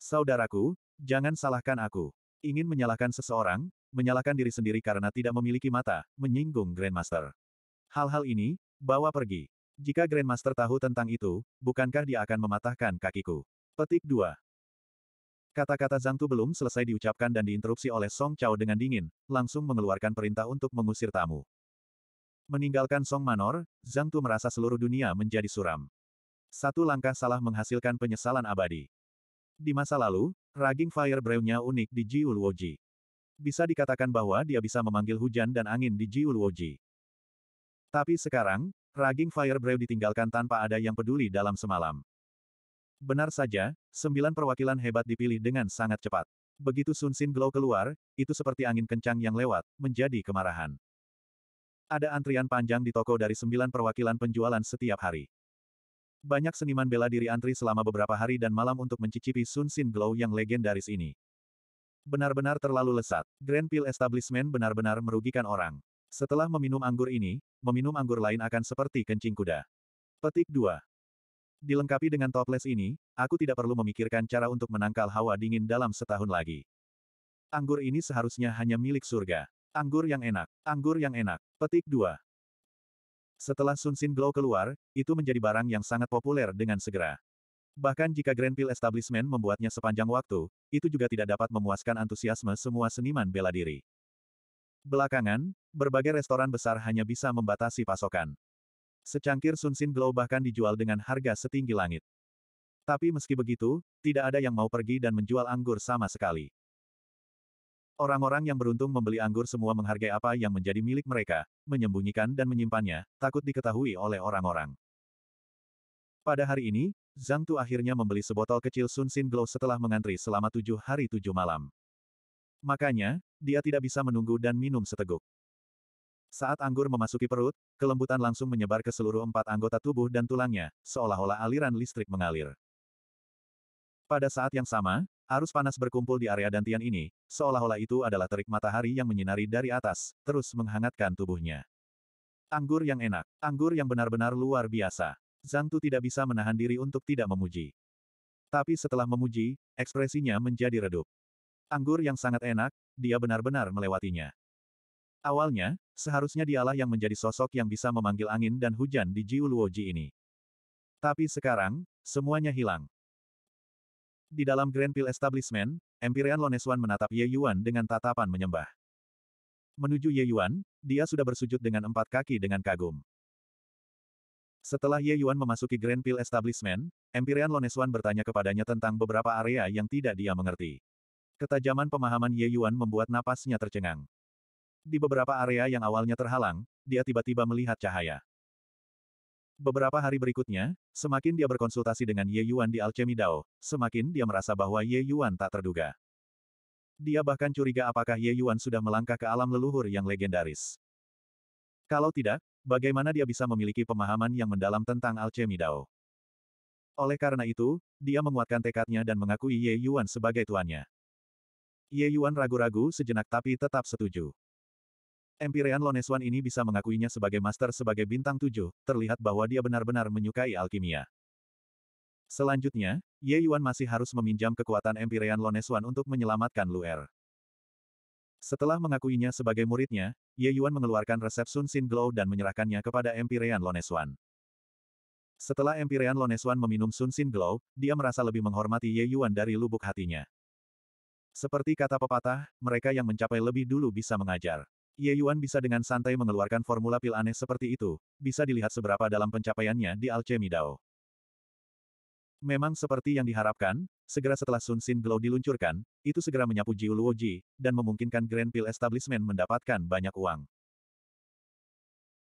Saudaraku, jangan salahkan aku. Ingin menyalahkan seseorang, menyalahkan diri sendiri karena tidak memiliki mata, menyinggung Grandmaster. Hal-hal ini, bawa pergi. Jika Grandmaster tahu tentang itu, bukankah dia akan mematahkan kakiku? Petik 2. Kata-kata Zhang Tu belum selesai diucapkan dan diinterupsi oleh Song Chao dengan dingin, langsung mengeluarkan perintah untuk mengusir tamu. Meninggalkan Song Manor, Zhang Tu merasa seluruh dunia menjadi suram. Satu langkah salah menghasilkan penyesalan abadi. Di masa lalu, raging fire brew-nya unik di Jiuluoji. Bisa dikatakan bahwa dia bisa memanggil hujan dan angin di Jiuluoji. Tapi sekarang, raging fire brew ditinggalkan tanpa ada yang peduli dalam semalam. Benar saja, sembilan perwakilan hebat dipilih dengan sangat cepat. Begitu Sun Sin Glow keluar, itu seperti angin kencang yang lewat, menjadi kemarahan. Ada antrian panjang di toko dari sembilan perwakilan penjualan setiap hari. Banyak seniman bela diri antri selama beberapa hari dan malam untuk mencicipi Sun Sin Glow yang legendaris ini. Benar-benar terlalu lesat. Grand Peel Establishment benar-benar merugikan orang. Setelah meminum anggur ini, meminum anggur lain akan seperti kencing kuda. Petik 2. Dilengkapi dengan toples ini, aku tidak perlu memikirkan cara untuk menangkal hawa dingin dalam setahun lagi. Anggur ini seharusnya hanya milik surga. Anggur yang enak. Anggur yang enak. Petik 2. Setelah Sunsin Glow keluar, itu menjadi barang yang sangat populer dengan segera. Bahkan jika Grand Grenville Establishment membuatnya sepanjang waktu, itu juga tidak dapat memuaskan antusiasme semua seniman bela diri. Belakangan, berbagai restoran besar hanya bisa membatasi pasokan. Secangkir Sunsin Glow bahkan dijual dengan harga setinggi langit. Tapi meski begitu, tidak ada yang mau pergi dan menjual anggur sama sekali. Orang-orang yang beruntung membeli anggur semua menghargai apa yang menjadi milik mereka, menyembunyikan dan menyimpannya, takut diketahui oleh orang-orang. Pada hari ini, Zhang Tu akhirnya membeli sebotol kecil Sun Sunsin Glow setelah mengantri selama tujuh hari tujuh malam. Makanya, dia tidak bisa menunggu dan minum seteguk. Saat anggur memasuki perut, kelembutan langsung menyebar ke seluruh empat anggota tubuh dan tulangnya, seolah-olah aliran listrik mengalir. Pada saat yang sama, Arus panas berkumpul di area dantian ini, seolah-olah itu adalah terik matahari yang menyinari dari atas, terus menghangatkan tubuhnya. Anggur yang enak, anggur yang benar-benar luar biasa. Zhang Tu tidak bisa menahan diri untuk tidak memuji. Tapi setelah memuji, ekspresinya menjadi redup. Anggur yang sangat enak, dia benar-benar melewatinya. Awalnya, seharusnya dialah yang menjadi sosok yang bisa memanggil angin dan hujan di Jiuluoji ini. Tapi sekarang, semuanya hilang. Di dalam Grand Pill Establishment, Empyrean Loneswan menatap Ye Yuan dengan tatapan menyembah. Menuju Ye Yuan, dia sudah bersujud dengan empat kaki dengan kagum. Setelah Ye Yuan memasuki Grand Pill Establishment, Empyrean Loneswan bertanya kepadanya tentang beberapa area yang tidak dia mengerti. Ketajaman pemahaman Ye Yuan membuat napasnya tercengang. Di beberapa area yang awalnya terhalang, dia tiba-tiba melihat cahaya. Beberapa hari berikutnya, semakin dia berkonsultasi dengan Ye Yuan di Alchemy Dao, semakin dia merasa bahwa Ye Yuan tak terduga. Dia bahkan curiga apakah Ye Yuan sudah melangkah ke alam leluhur yang legendaris. Kalau tidak, bagaimana dia bisa memiliki pemahaman yang mendalam tentang Alchemy Dao? Oleh karena itu, dia menguatkan tekadnya dan mengakui Ye Yuan sebagai tuannya. Ye Yuan ragu-ragu sejenak tapi tetap setuju. Empirean Loneswan ini bisa mengakuinya sebagai master sebagai bintang tujuh, terlihat bahwa dia benar-benar menyukai alkimia. Selanjutnya, Ye Yuan masih harus meminjam kekuatan Empirean Loneswan untuk menyelamatkan Luer. Setelah mengakuinya sebagai muridnya, Ye Yuan mengeluarkan resep Sun Sin Glow dan menyerahkannya kepada Empirean Loneswan. Setelah Empirean Loneswan meminum Sun Sin Glow, dia merasa lebih menghormati Ye Yuan dari lubuk hatinya. Seperti kata pepatah, mereka yang mencapai lebih dulu bisa mengajar. Ye Yuan bisa dengan santai mengeluarkan formula pil aneh seperti itu, bisa dilihat seberapa dalam pencapaiannya di Alchemy Dao. Memang seperti yang diharapkan, segera setelah Sun Sin Glow diluncurkan, itu segera menyapu Jiu Luo Ji, dan memungkinkan Grand Pill Establishment mendapatkan banyak uang.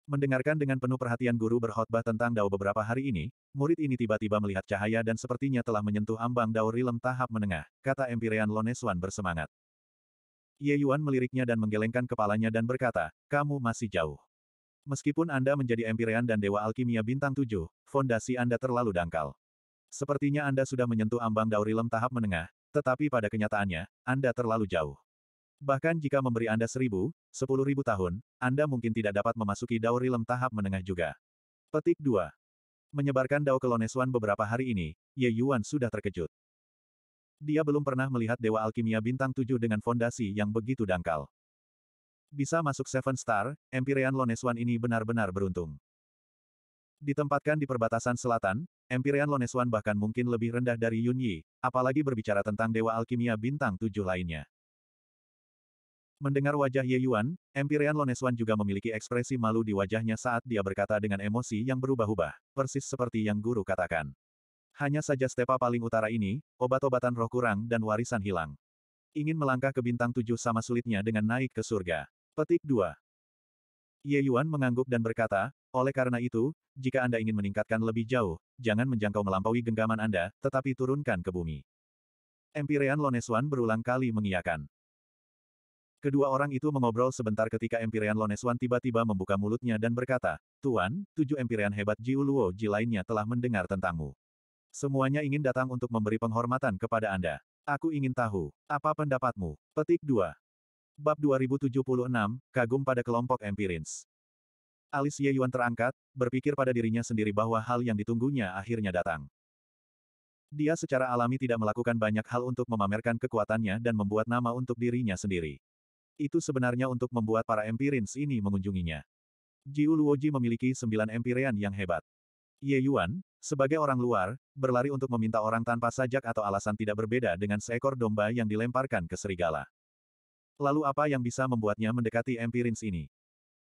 Mendengarkan dengan penuh perhatian guru berkhotbah tentang Dao beberapa hari ini, murid ini tiba-tiba melihat cahaya dan sepertinya telah menyentuh ambang Dao Rilem tahap menengah, kata Empyrean Loneswan bersemangat. Ye Yuan meliriknya dan menggelengkan kepalanya dan berkata, kamu masih jauh. Meskipun Anda menjadi Empyrean dan Dewa Alkimia Bintang Tujuh, fondasi Anda terlalu dangkal. Sepertinya Anda sudah menyentuh ambang daurilem tahap menengah, tetapi pada kenyataannya, Anda terlalu jauh. Bahkan jika memberi Anda seribu, sepuluh ribu tahun, Anda mungkin tidak dapat memasuki daurilem tahap menengah juga. Petik 2. Menyebarkan Dao Kelonesuan beberapa hari ini, Ye Yuan sudah terkejut. Dia belum pernah melihat Dewa Alkimia Bintang 7 dengan fondasi yang begitu dangkal. Bisa masuk Seven Star, Empyrean Loneswan ini benar-benar beruntung. Ditempatkan di perbatasan selatan, Empyrean Loneswan bahkan mungkin lebih rendah dari Yun Yi, apalagi berbicara tentang Dewa Alkimia Bintang 7 lainnya. Mendengar wajah Ye Yuan, Empyrean Loneswan juga memiliki ekspresi malu di wajahnya saat dia berkata dengan emosi yang berubah-ubah, persis seperti yang guru katakan. Hanya saja stepa paling utara ini, obat-obatan roh kurang dan warisan hilang. Ingin melangkah ke bintang tujuh sama sulitnya dengan naik ke surga. Petik 2. Ye Yuan mengangguk dan berkata, oleh karena itu, jika Anda ingin meningkatkan lebih jauh, jangan menjangkau melampaui genggaman Anda, tetapi turunkan ke bumi. Empirean Loneswan berulang kali mengiyakan. Kedua orang itu mengobrol sebentar ketika Empirean Loneswan tiba-tiba membuka mulutnya dan berkata, Tuan, tujuh Empirean hebat Jiuluo Ji lainnya telah mendengar tentangmu. Semuanya ingin datang untuk memberi penghormatan kepada Anda. Aku ingin tahu, apa pendapatmu? Petik 2. Bab 2076, Kagum pada Kelompok Empirins. Alis Ye Yuan terangkat, berpikir pada dirinya sendiri bahwa hal yang ditunggunya akhirnya datang. Dia secara alami tidak melakukan banyak hal untuk memamerkan kekuatannya dan membuat nama untuk dirinya sendiri. Itu sebenarnya untuk membuat para empirins ini mengunjunginya. Jiu Luoji memiliki sembilan Empirean yang hebat. Ye Yuan, sebagai orang luar, berlari untuk meminta orang tanpa sajak atau alasan tidak berbeda dengan seekor domba yang dilemparkan ke serigala. Lalu apa yang bisa membuatnya mendekati empirins ini?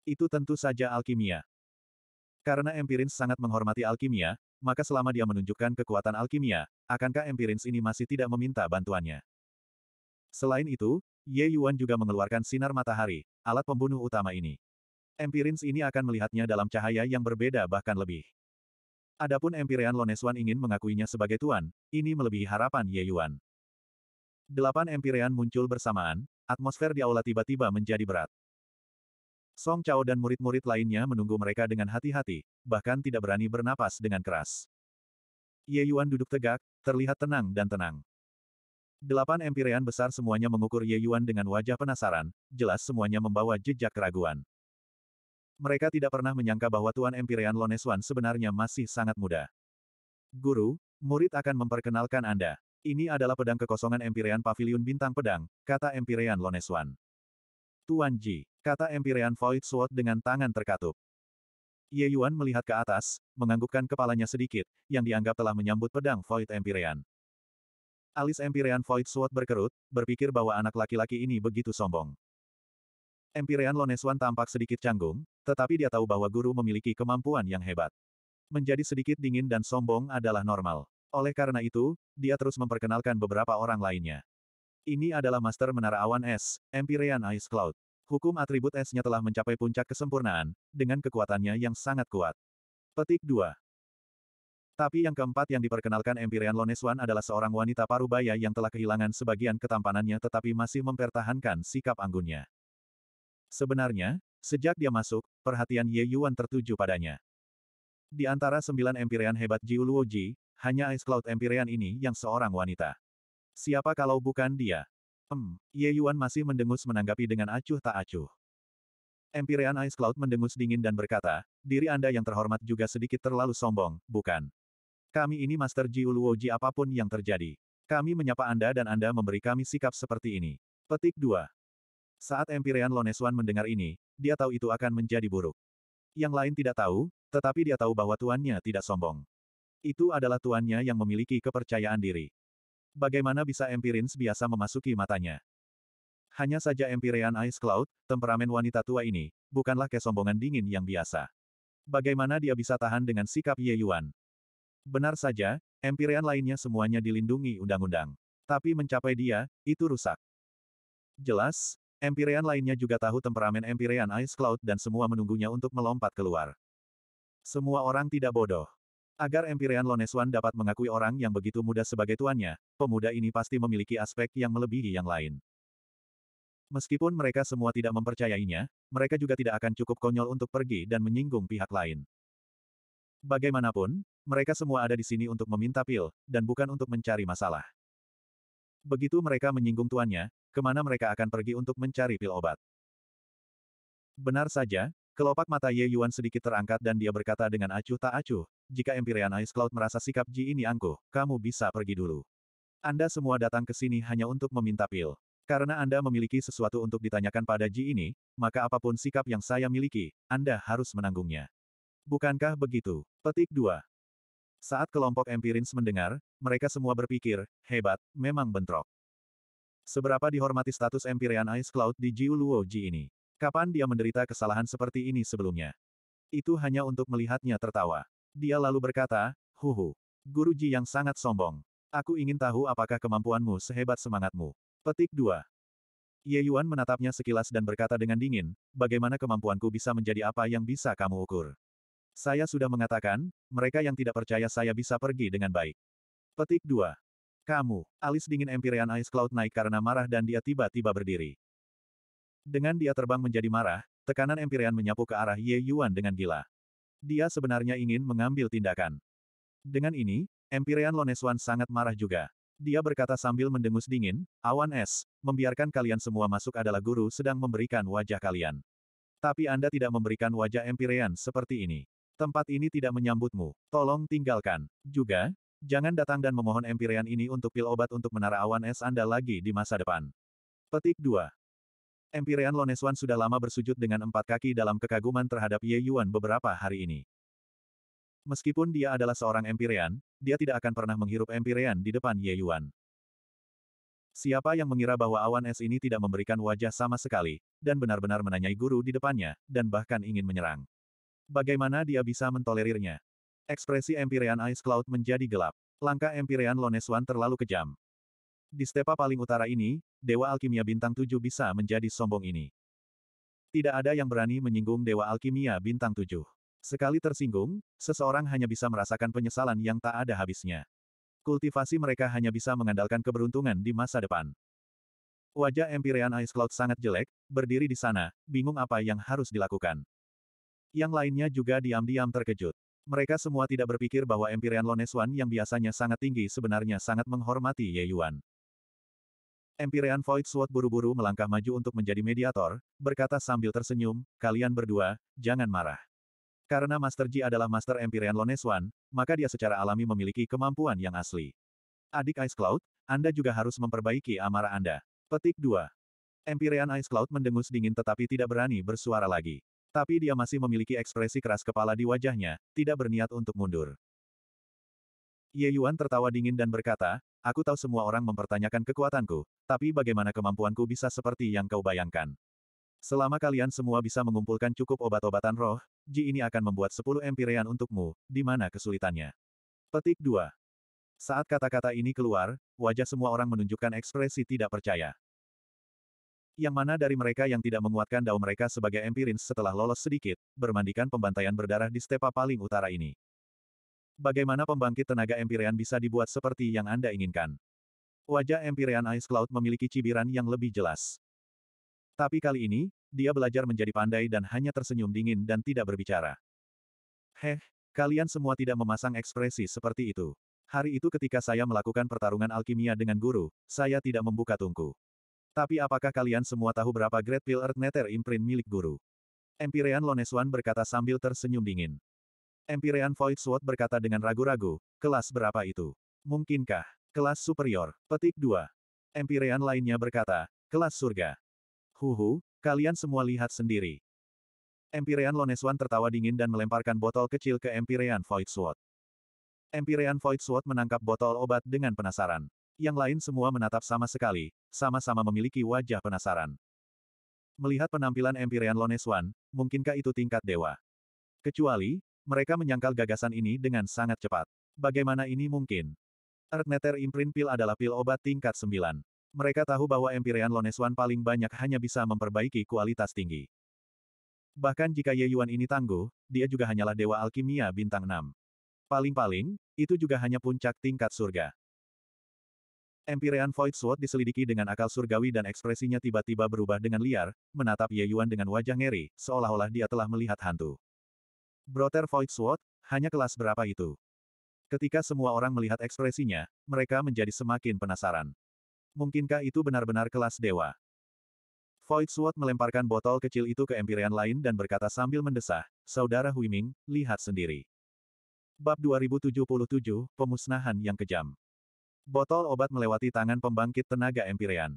Itu tentu saja alkimia. Karena empirins sangat menghormati alkimia, maka selama dia menunjukkan kekuatan alkimia, akankah empirins ini masih tidak meminta bantuannya? Selain itu, Ye Yuan juga mengeluarkan sinar matahari, alat pembunuh utama ini. Empirins ini akan melihatnya dalam cahaya yang berbeda bahkan lebih. Adapun Empyrean Loneswan ingin mengakuinya sebagai tuan, ini melebihi harapan Ye Yuan. Delapan Empyrean muncul bersamaan, atmosfer di aula tiba-tiba menjadi berat. Song Chao dan murid-murid lainnya menunggu mereka dengan hati-hati, bahkan tidak berani bernapas dengan keras. Ye Yuan duduk tegak, terlihat tenang dan tenang. Delapan Empyrean besar semuanya mengukur Ye Yuan dengan wajah penasaran, jelas semuanya membawa jejak keraguan. Mereka tidak pernah menyangka bahwa Tuan Empyrean Loneswan sebenarnya masih sangat muda. Guru, murid akan memperkenalkan Anda. Ini adalah pedang kekosongan Empyrean Pavilion Bintang Pedang, kata Empyrean Loneswan. Tuan Ji, kata Empyrean Void Sword dengan tangan terkatup. Ye Yuan melihat ke atas, menganggukkan kepalanya sedikit, yang dianggap telah menyambut pedang Void Empyrean. Alis Empyrean Void Sword berkerut, berpikir bahwa anak laki-laki ini begitu sombong. Empirean Loneswan tampak sedikit canggung, tetapi dia tahu bahwa guru memiliki kemampuan yang hebat. Menjadi sedikit dingin dan sombong adalah normal. Oleh karena itu, dia terus memperkenalkan beberapa orang lainnya. Ini adalah Master Menara Awan Es, Empyrean Ice Cloud. Hukum atribut esnya telah mencapai puncak kesempurnaan, dengan kekuatannya yang sangat kuat. Petik 2. Tapi yang keempat yang diperkenalkan Empyrean Loneswan adalah seorang wanita parubaya yang telah kehilangan sebagian ketampanannya tetapi masih mempertahankan sikap anggunnya. Sebenarnya, sejak dia masuk, perhatian Ye Yuan tertuju padanya. Di antara sembilan Empirean hebat Ji Uluoji, hanya Ice Cloud Empyrean ini yang seorang wanita. Siapa kalau bukan dia? Hmm, Ye Yuan masih mendengus menanggapi dengan acuh tak acuh. Empyrean Ice Cloud mendengus dingin dan berkata, diri Anda yang terhormat juga sedikit terlalu sombong, bukan? Kami ini Master Ji Uluoji apapun yang terjadi. Kami menyapa Anda dan Anda memberi kami sikap seperti ini. Petik 2. Saat Empyrean Loneswan mendengar ini, dia tahu itu akan menjadi buruk. Yang lain tidak tahu, tetapi dia tahu bahwa tuannya tidak sombong. Itu adalah tuannya yang memiliki kepercayaan diri. Bagaimana bisa Empirins biasa memasuki matanya? Hanya saja Empyrean Ice Cloud, temperamen wanita tua ini, bukanlah kesombongan dingin yang biasa. Bagaimana dia bisa tahan dengan sikap Ye Yuan? Benar saja, Empyrean lainnya semuanya dilindungi undang-undang. Tapi mencapai dia, itu rusak. Jelas, Empyrean lainnya juga tahu temperamen Empyrean Ice Cloud dan semua menunggunya untuk melompat keluar. Semua orang tidak bodoh. Agar Empyrean Loneswan dapat mengakui orang yang begitu muda sebagai tuannya, pemuda ini pasti memiliki aspek yang melebihi yang lain. Meskipun mereka semua tidak mempercayainya, mereka juga tidak akan cukup konyol untuk pergi dan menyinggung pihak lain. Bagaimanapun, mereka semua ada di sini untuk meminta pil, dan bukan untuk mencari masalah. Begitu mereka menyinggung tuannya, kemana mereka akan pergi untuk mencari pil obat. Benar saja, kelopak mata Ye Yuan sedikit terangkat dan dia berkata dengan acuh tak acuh, jika Empyrean Ice Cloud merasa sikap Ji ini angkuh, kamu bisa pergi dulu. Anda semua datang ke sini hanya untuk meminta pil. Karena Anda memiliki sesuatu untuk ditanyakan pada Ji ini, maka apapun sikap yang saya miliki, Anda harus menanggungnya. Bukankah begitu? Petik 2. Saat kelompok Empirins mendengar, mereka semua berpikir, hebat, memang bentrok. Seberapa dihormati status Empyrean Ice Cloud di Jiu Luo Ji ini? Kapan dia menderita kesalahan seperti ini sebelumnya? Itu hanya untuk melihatnya tertawa. Dia lalu berkata, Huhu. Guru Ji yang sangat sombong. Aku ingin tahu apakah kemampuanmu sehebat semangatmu. Petik 2. Ye Yuan menatapnya sekilas dan berkata dengan dingin, bagaimana kemampuanku bisa menjadi apa yang bisa kamu ukur? Saya sudah mengatakan, mereka yang tidak percaya saya bisa pergi dengan baik. Petik 2. Kamu, alis dingin Empyrean Ice Cloud naik karena marah dan dia tiba-tiba berdiri. Dengan dia terbang menjadi marah, tekanan Empyrean menyapu ke arah Ye Yuan dengan gila. Dia sebenarnya ingin mengambil tindakan. Dengan ini, Empyrean Loneswan sangat marah juga. Dia berkata sambil mendengus dingin, awan es, membiarkan kalian semua masuk adalah guru sedang memberikan wajah kalian. Tapi Anda tidak memberikan wajah Empyrean seperti ini. Tempat ini tidak menyambutmu. Tolong tinggalkan. Juga, Jangan datang dan memohon empirian ini untuk pil obat untuk menara awan es Anda lagi di masa depan. Petik 2. Empirian Loneswan sudah lama bersujud dengan empat kaki dalam kekaguman terhadap Ye Yuan beberapa hari ini. Meskipun dia adalah seorang empirian, dia tidak akan pernah menghirup empirian di depan Ye Yuan. Siapa yang mengira bahwa awan es ini tidak memberikan wajah sama sekali, dan benar-benar menanyai guru di depannya, dan bahkan ingin menyerang. Bagaimana dia bisa mentolerirnya? Ekspresi Empyrean Ice Cloud menjadi gelap. Langkah Empyrean Loneswan terlalu kejam. Di stepa paling utara ini, Dewa Alkimia Bintang 7 bisa menjadi sombong ini. Tidak ada yang berani menyinggung Dewa Alkimia Bintang 7. Sekali tersinggung, seseorang hanya bisa merasakan penyesalan yang tak ada habisnya. Kultivasi mereka hanya bisa mengandalkan keberuntungan di masa depan. Wajah Empyrean Ice Cloud sangat jelek, berdiri di sana, bingung apa yang harus dilakukan. Yang lainnya juga diam-diam terkejut. Mereka semua tidak berpikir bahwa Empyrean Loneswan yang biasanya sangat tinggi sebenarnya sangat menghormati Ye Yuan. Empyrean Void Sword buru-buru melangkah maju untuk menjadi mediator, berkata sambil tersenyum, kalian berdua, jangan marah. Karena Master Ji adalah Master Empyrean Loneswan, maka dia secara alami memiliki kemampuan yang asli. Adik Ice Cloud, Anda juga harus memperbaiki amarah Anda. Petik 2. Empyrean Ice Cloud mendengus dingin tetapi tidak berani bersuara lagi. Tapi dia masih memiliki ekspresi keras kepala di wajahnya, tidak berniat untuk mundur. Ye Yuan tertawa dingin dan berkata, Aku tahu semua orang mempertanyakan kekuatanku, tapi bagaimana kemampuanku bisa seperti yang kau bayangkan? Selama kalian semua bisa mengumpulkan cukup obat-obatan roh, Ji ini akan membuat 10 empirean untukmu, di mana kesulitannya. Petik 2. Saat kata-kata ini keluar, wajah semua orang menunjukkan ekspresi tidak percaya yang mana dari mereka yang tidak menguatkan dao mereka sebagai empirins setelah lolos sedikit, bermandikan pembantaian berdarah di stepa paling utara ini. Bagaimana pembangkit tenaga empirian bisa dibuat seperti yang Anda inginkan? Wajah empirian Ice Cloud memiliki cibiran yang lebih jelas. Tapi kali ini, dia belajar menjadi pandai dan hanya tersenyum dingin dan tidak berbicara. Heh, kalian semua tidak memasang ekspresi seperti itu. Hari itu ketika saya melakukan pertarungan alkimia dengan guru, saya tidak membuka tungku. Tapi apakah kalian semua tahu berapa Great Pill Earth Nether Imprint milik guru? Empyrean Loneswan berkata sambil tersenyum dingin. Empyrean Void Sword berkata dengan ragu-ragu, kelas berapa itu? Mungkinkah? Kelas superior. Petik 2. Empyrean lainnya berkata, kelas surga. Huhu, kalian semua lihat sendiri. Empyrean Loneswan tertawa dingin dan melemparkan botol kecil ke Empyrean Void Sword. Empyrean Void Sword menangkap botol obat dengan penasaran. Yang lain semua menatap sama sekali, sama-sama memiliki wajah penasaran. Melihat penampilan Empyrean Loneswan, mungkinkah itu tingkat dewa? Kecuali, mereka menyangkal gagasan ini dengan sangat cepat. Bagaimana ini mungkin? Earthnetter Imprint Pil adalah pil obat tingkat 9. Mereka tahu bahwa Empyrean Loneswan paling banyak hanya bisa memperbaiki kualitas tinggi. Bahkan jika Ye Yuan ini tangguh, dia juga hanyalah dewa alkimia bintang 6. Paling-paling, itu juga hanya puncak tingkat surga. Empirean Void Sword diselidiki dengan akal surgawi dan ekspresinya tiba-tiba berubah dengan liar, menatap Ye Yuan dengan wajah ngeri, seolah-olah dia telah melihat hantu. Brother Void Sword, hanya kelas berapa itu? Ketika semua orang melihat ekspresinya, mereka menjadi semakin penasaran. Mungkinkah itu benar-benar kelas dewa? Void Sword melemparkan botol kecil itu ke empirean lain dan berkata sambil mendesah, Saudara Huiming, lihat sendiri. Bab 2077, Pemusnahan yang Kejam Botol obat melewati tangan pembangkit tenaga empirean.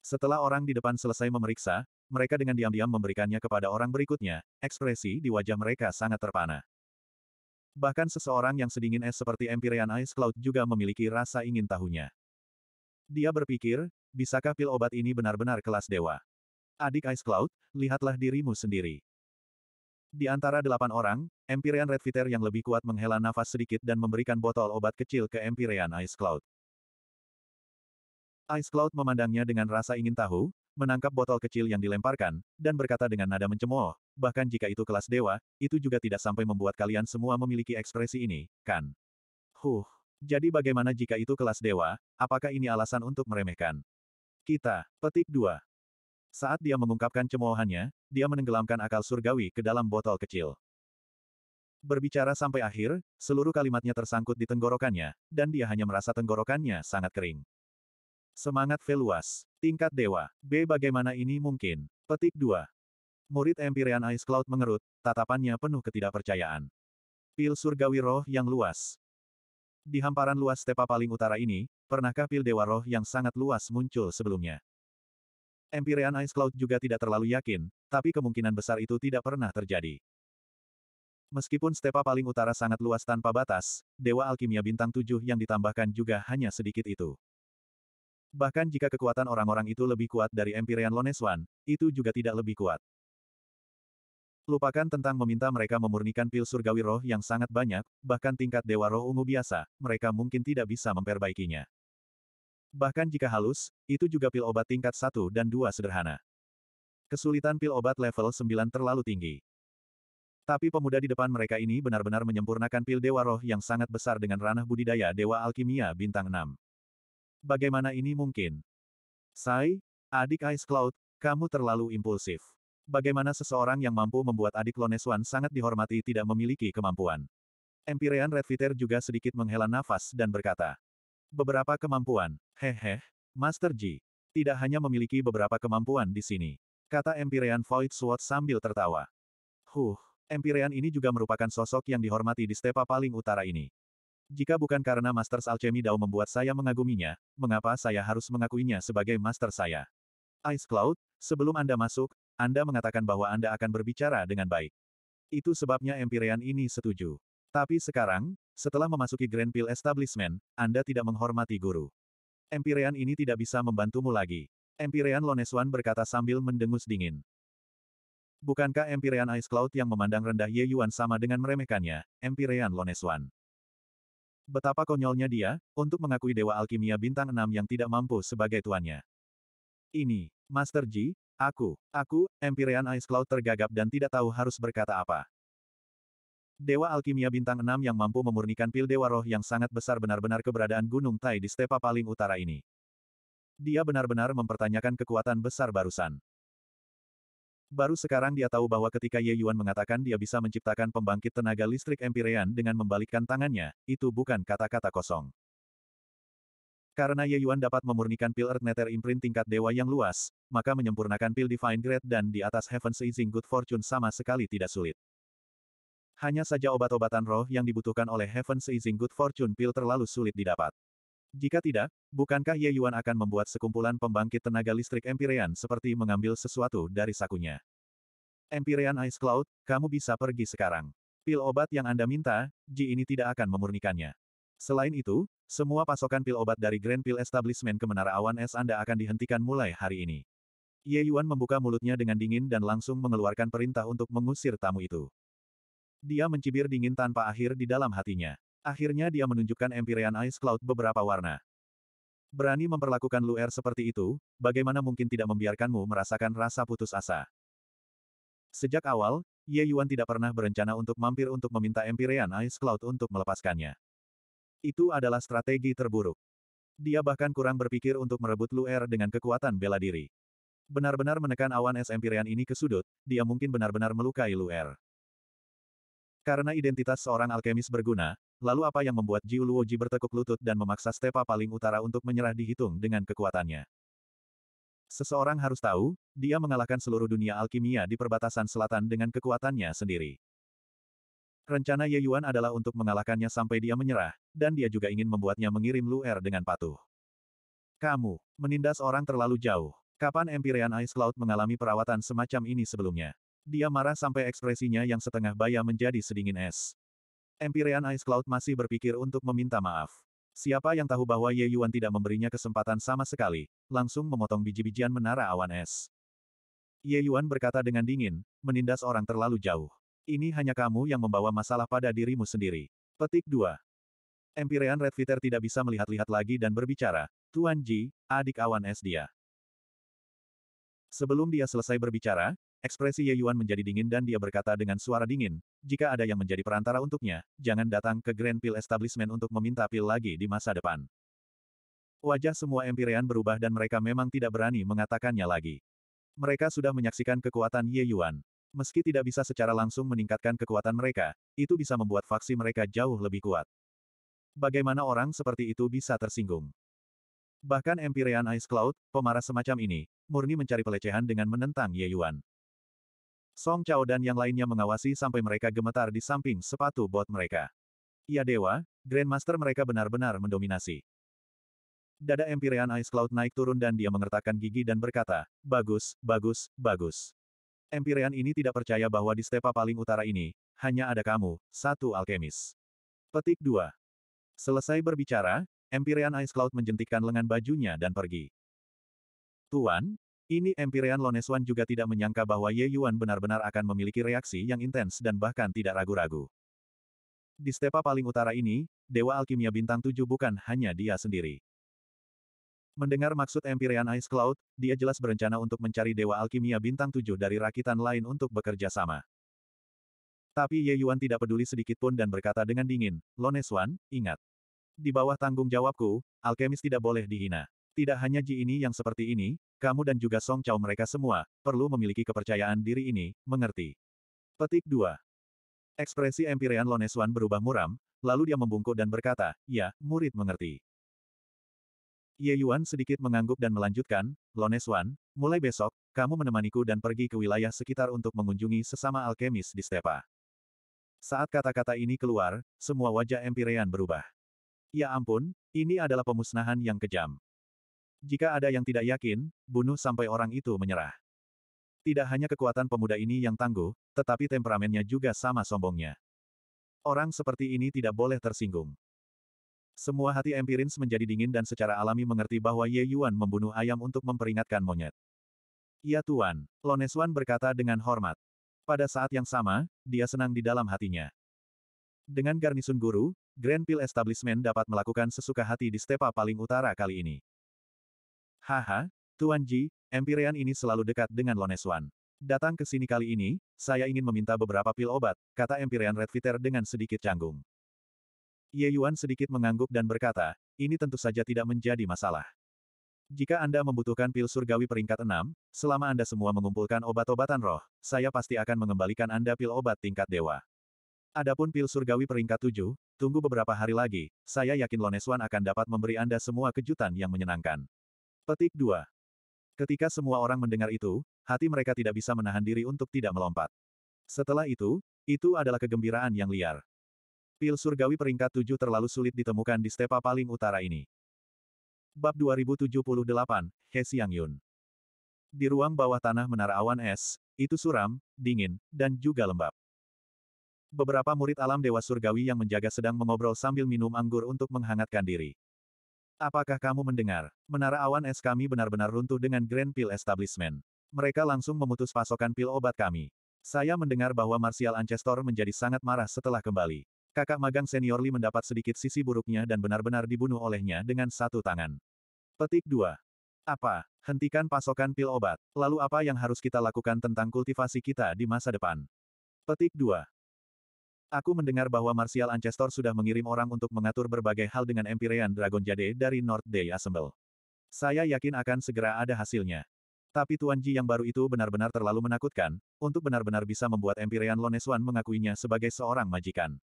Setelah orang di depan selesai memeriksa, mereka dengan diam-diam memberikannya kepada orang berikutnya, ekspresi di wajah mereka sangat terpana. Bahkan seseorang yang sedingin es seperti Empyrean Ice Cloud juga memiliki rasa ingin tahunya. Dia berpikir, bisakah pil obat ini benar-benar kelas dewa? Adik Ice Cloud, lihatlah dirimu sendiri. Di antara delapan orang, Empyrean Red Viter yang lebih kuat menghela nafas sedikit dan memberikan botol obat kecil ke Empyrean Ice Cloud. Ice Cloud memandangnya dengan rasa ingin tahu, menangkap botol kecil yang dilemparkan, dan berkata dengan nada mencemooh, bahkan jika itu kelas dewa, itu juga tidak sampai membuat kalian semua memiliki ekspresi ini, kan? Huh, jadi bagaimana jika itu kelas dewa, apakah ini alasan untuk meremehkan? Kita, petik dua. Saat dia mengungkapkan cemoohannya, dia menenggelamkan akal surgawi ke dalam botol kecil. Berbicara sampai akhir, seluruh kalimatnya tersangkut di tenggorokannya, dan dia hanya merasa tenggorokannya sangat kering. Semangat Veluas. Tingkat Dewa. B. Bagaimana ini mungkin? Petik 2. Murid Empyrean Ice Cloud mengerut, tatapannya penuh ketidakpercayaan. Pil surgawi roh yang luas. Di hamparan luas tepa paling utara ini, pernahkah pil dewa roh yang sangat luas muncul sebelumnya? Empyrean Ice Cloud juga tidak terlalu yakin, tapi kemungkinan besar itu tidak pernah terjadi. Meskipun stepa paling utara sangat luas tanpa batas, Dewa Alkimia Bintang 7 yang ditambahkan juga hanya sedikit itu. Bahkan jika kekuatan orang-orang itu lebih kuat dari Empyrean Loneswan, itu juga tidak lebih kuat. Lupakan tentang meminta mereka memurnikan pil surgawi roh yang sangat banyak, bahkan tingkat Dewa Roh Ungu biasa, mereka mungkin tidak bisa memperbaikinya. Bahkan jika halus, itu juga pil obat tingkat 1 dan 2 sederhana. Kesulitan pil obat level 9 terlalu tinggi. Tapi pemuda di depan mereka ini benar-benar menyempurnakan pil Dewa Roh yang sangat besar dengan ranah budidaya Dewa Alkimia Bintang 6. Bagaimana ini mungkin? Sai, adik Ice Cloud, kamu terlalu impulsif. Bagaimana seseorang yang mampu membuat adik Loneswan sangat dihormati tidak memiliki kemampuan? Empirean Red Fitter juga sedikit menghela nafas dan berkata, Beberapa kemampuan. Hehe, Master Ji. Tidak hanya memiliki beberapa kemampuan di sini. Kata Empyrean Void Sword sambil tertawa. Huh, Empyrean ini juga merupakan sosok yang dihormati di stepa paling utara ini. Jika bukan karena Masters Alchemy Dao membuat saya mengaguminya, mengapa saya harus mengakuinya sebagai master saya? Ice Cloud, sebelum Anda masuk, Anda mengatakan bahwa Anda akan berbicara dengan baik. Itu sebabnya Empyrean ini setuju. Tapi sekarang, setelah memasuki Grand Pill Establishment, Anda tidak menghormati guru. Empirean ini tidak bisa membantumu lagi. Empirean Loneswan berkata sambil mendengus dingin. Bukankah Empirean Ice Cloud yang memandang rendah Ye Yuan sama dengan meremehkannya, Empirean Loneswan? Betapa konyolnya dia, untuk mengakui Dewa Alkimia Bintang 6 yang tidak mampu sebagai tuannya. Ini, Master Ji, aku, aku, Empirean Ice Cloud tergagap dan tidak tahu harus berkata apa. Dewa Alkimia Bintang 6 yang mampu memurnikan pil Dewa Roh yang sangat besar benar-benar keberadaan Gunung Tai di stepa paling utara ini. Dia benar-benar mempertanyakan kekuatan besar barusan. Baru sekarang dia tahu bahwa ketika Ye Yuan mengatakan dia bisa menciptakan pembangkit tenaga listrik Empyrean dengan membalikkan tangannya, itu bukan kata-kata kosong. Karena Ye Yuan dapat memurnikan pil Earth Nether Imprint tingkat dewa yang luas, maka menyempurnakan pil Divine Grade dan di atas Heaven Seizing Good Fortune sama sekali tidak sulit. Hanya saja obat-obatan roh yang dibutuhkan oleh Heaven Seizing Good Fortune Pill terlalu sulit didapat. Jika tidak, bukankah Ye Yuan akan membuat sekumpulan pembangkit tenaga listrik Empyrean seperti mengambil sesuatu dari sakunya? Empyrean Ice Cloud, kamu bisa pergi sekarang. Pil obat yang Anda minta, Ji ini tidak akan memurnikannya. Selain itu, semua pasokan pil obat dari Grand Pill Establishment ke Menara Awan Es Anda akan dihentikan mulai hari ini. Ye Yuan membuka mulutnya dengan dingin dan langsung mengeluarkan perintah untuk mengusir tamu itu. Dia mencibir dingin tanpa akhir di dalam hatinya. Akhirnya dia menunjukkan Empyrean Ice Cloud beberapa warna. Berani memperlakukan Luer seperti itu, bagaimana mungkin tidak membiarkanmu merasakan rasa putus asa. Sejak awal, Ye Yuan tidak pernah berencana untuk mampir untuk meminta Empyrean Ice Cloud untuk melepaskannya. Itu adalah strategi terburuk. Dia bahkan kurang berpikir untuk merebut Luer dengan kekuatan bela diri. Benar-benar menekan awan es Empyrean ini ke sudut, dia mungkin benar-benar melukai Luer. Karena identitas seorang alkemis berguna, lalu apa yang membuat Jiu Luoji bertekuk lutut dan memaksa stepa paling utara untuk menyerah dihitung dengan kekuatannya? Seseorang harus tahu, dia mengalahkan seluruh dunia alkimia di perbatasan selatan dengan kekuatannya sendiri. Rencana Ye Yuan adalah untuk mengalahkannya sampai dia menyerah, dan dia juga ingin membuatnya mengirim Lu Er dengan patuh. Kamu, menindas orang terlalu jauh. Kapan Empyrean Ice Cloud mengalami perawatan semacam ini sebelumnya? Dia marah sampai ekspresinya yang setengah baya menjadi sedingin es. Empirean Ice Cloud masih berpikir untuk meminta maaf. Siapa yang tahu bahwa Ye Yuan tidak memberinya kesempatan sama sekali, langsung memotong biji-bijian menara awan es. Ye Yuan berkata dengan dingin, menindas orang terlalu jauh. Ini hanya kamu yang membawa masalah pada dirimu sendiri. Petik 2. Empirean Red Fitter tidak bisa melihat-lihat lagi dan berbicara, Tuan Ji, adik awan es dia. Sebelum dia selesai berbicara, Ekspresi Ye Yuan menjadi dingin dan dia berkata dengan suara dingin, jika ada yang menjadi perantara untuknya, jangan datang ke Grand Pill Establishment untuk meminta pil lagi di masa depan. Wajah semua Empyrean berubah dan mereka memang tidak berani mengatakannya lagi. Mereka sudah menyaksikan kekuatan Ye Yuan. Meski tidak bisa secara langsung meningkatkan kekuatan mereka, itu bisa membuat faksi mereka jauh lebih kuat. Bagaimana orang seperti itu bisa tersinggung? Bahkan Empyrean Ice Cloud, pemarah semacam ini, murni mencari pelecehan dengan menentang Ye Yuan. Song Chao dan yang lainnya mengawasi sampai mereka gemetar di samping sepatu bot mereka. Ya dewa, Grandmaster mereka benar-benar mendominasi. Dada Empyrean Ice Cloud naik turun dan dia mengertakkan gigi dan berkata, Bagus, bagus, bagus. Empyrean ini tidak percaya bahwa di stepa paling utara ini, hanya ada kamu, satu alkemis. Petik 2. Selesai berbicara, Empyrean Ice Cloud menjentikkan lengan bajunya dan pergi. Tuan, ini Empyrean Loneswan juga tidak menyangka bahwa Ye Yuan benar-benar akan memiliki reaksi yang intens dan bahkan tidak ragu-ragu. Di stepa paling utara ini, Dewa Alkimia Bintang 7 bukan hanya dia sendiri. Mendengar maksud Empyrean Ice Cloud, dia jelas berencana untuk mencari Dewa Alkimia Bintang 7 dari rakitan lain untuk bekerja sama. Tapi Ye Yuan tidak peduli sedikitpun dan berkata dengan dingin, Loneswan, ingat. Di bawah tanggung jawabku, alkemis tidak boleh dihina. Tidak hanya Ji ini yang seperti ini, kamu dan juga Song Chao mereka semua, perlu memiliki kepercayaan diri ini, mengerti. Petik 2. Ekspresi Empyrean Lonesuan berubah muram, lalu dia membungkuk dan berkata, ya, murid mengerti. Ye Yuan sedikit mengangguk dan melanjutkan, Lonesuan, mulai besok, kamu menemaniku dan pergi ke wilayah sekitar untuk mengunjungi sesama alkemis di Stepa. Saat kata-kata ini keluar, semua wajah Empirean berubah. Ya ampun, ini adalah pemusnahan yang kejam. Jika ada yang tidak yakin, bunuh sampai orang itu menyerah. Tidak hanya kekuatan pemuda ini yang tangguh, tetapi temperamennya juga sama sombongnya. Orang seperti ini tidak boleh tersinggung. Semua hati Empirins menjadi dingin dan secara alami mengerti bahwa Ye Yuan membunuh ayam untuk memperingatkan monyet. Ya Tuan, Loneswan berkata dengan hormat. Pada saat yang sama, dia senang di dalam hatinya. Dengan garnisun guru, Grand Pill Establishment dapat melakukan sesuka hati di stepa paling utara kali ini. Haha, Tuan Ji, Empyrean ini selalu dekat dengan Loneswan. Datang ke sini kali ini, saya ingin meminta beberapa pil obat, kata Empyrean Red dengan sedikit canggung. Ye Yuan sedikit mengangguk dan berkata, ini tentu saja tidak menjadi masalah. Jika Anda membutuhkan pil surgawi peringkat 6, selama Anda semua mengumpulkan obat-obatan roh, saya pasti akan mengembalikan Anda pil obat tingkat dewa. Adapun pil surgawi peringkat 7, tunggu beberapa hari lagi, saya yakin Loneswan akan dapat memberi Anda semua kejutan yang menyenangkan. Petik 2. Ketika semua orang mendengar itu, hati mereka tidak bisa menahan diri untuk tidak melompat. Setelah itu, itu adalah kegembiraan yang liar. Pil surgawi peringkat 7 terlalu sulit ditemukan di stepa paling utara ini. Bab 2078, He Xiang Yun. Di ruang bawah tanah menara awan es, itu suram, dingin, dan juga lembab. Beberapa murid alam dewa surgawi yang menjaga sedang mengobrol sambil minum anggur untuk menghangatkan diri. Apakah kamu mendengar? Menara awan es kami benar-benar runtuh dengan Grand Pill Establishment. Mereka langsung memutus pasokan pil obat kami. Saya mendengar bahwa Martial Ancestor menjadi sangat marah setelah kembali. Kakak magang senior Li mendapat sedikit sisi buruknya dan benar-benar dibunuh olehnya dengan satu tangan. Petik 2. Apa? Hentikan pasokan pil obat. Lalu apa yang harus kita lakukan tentang kultivasi kita di masa depan? Petik 2. Aku mendengar bahwa Martial Ancestor sudah mengirim orang untuk mengatur berbagai hal dengan Empyrean Dragon Jade dari North Day Assemble. Saya yakin akan segera ada hasilnya. Tapi Tuan Ji yang baru itu benar-benar terlalu menakutkan, untuk benar-benar bisa membuat Empyrean Loneswan mengakuinya sebagai seorang majikan.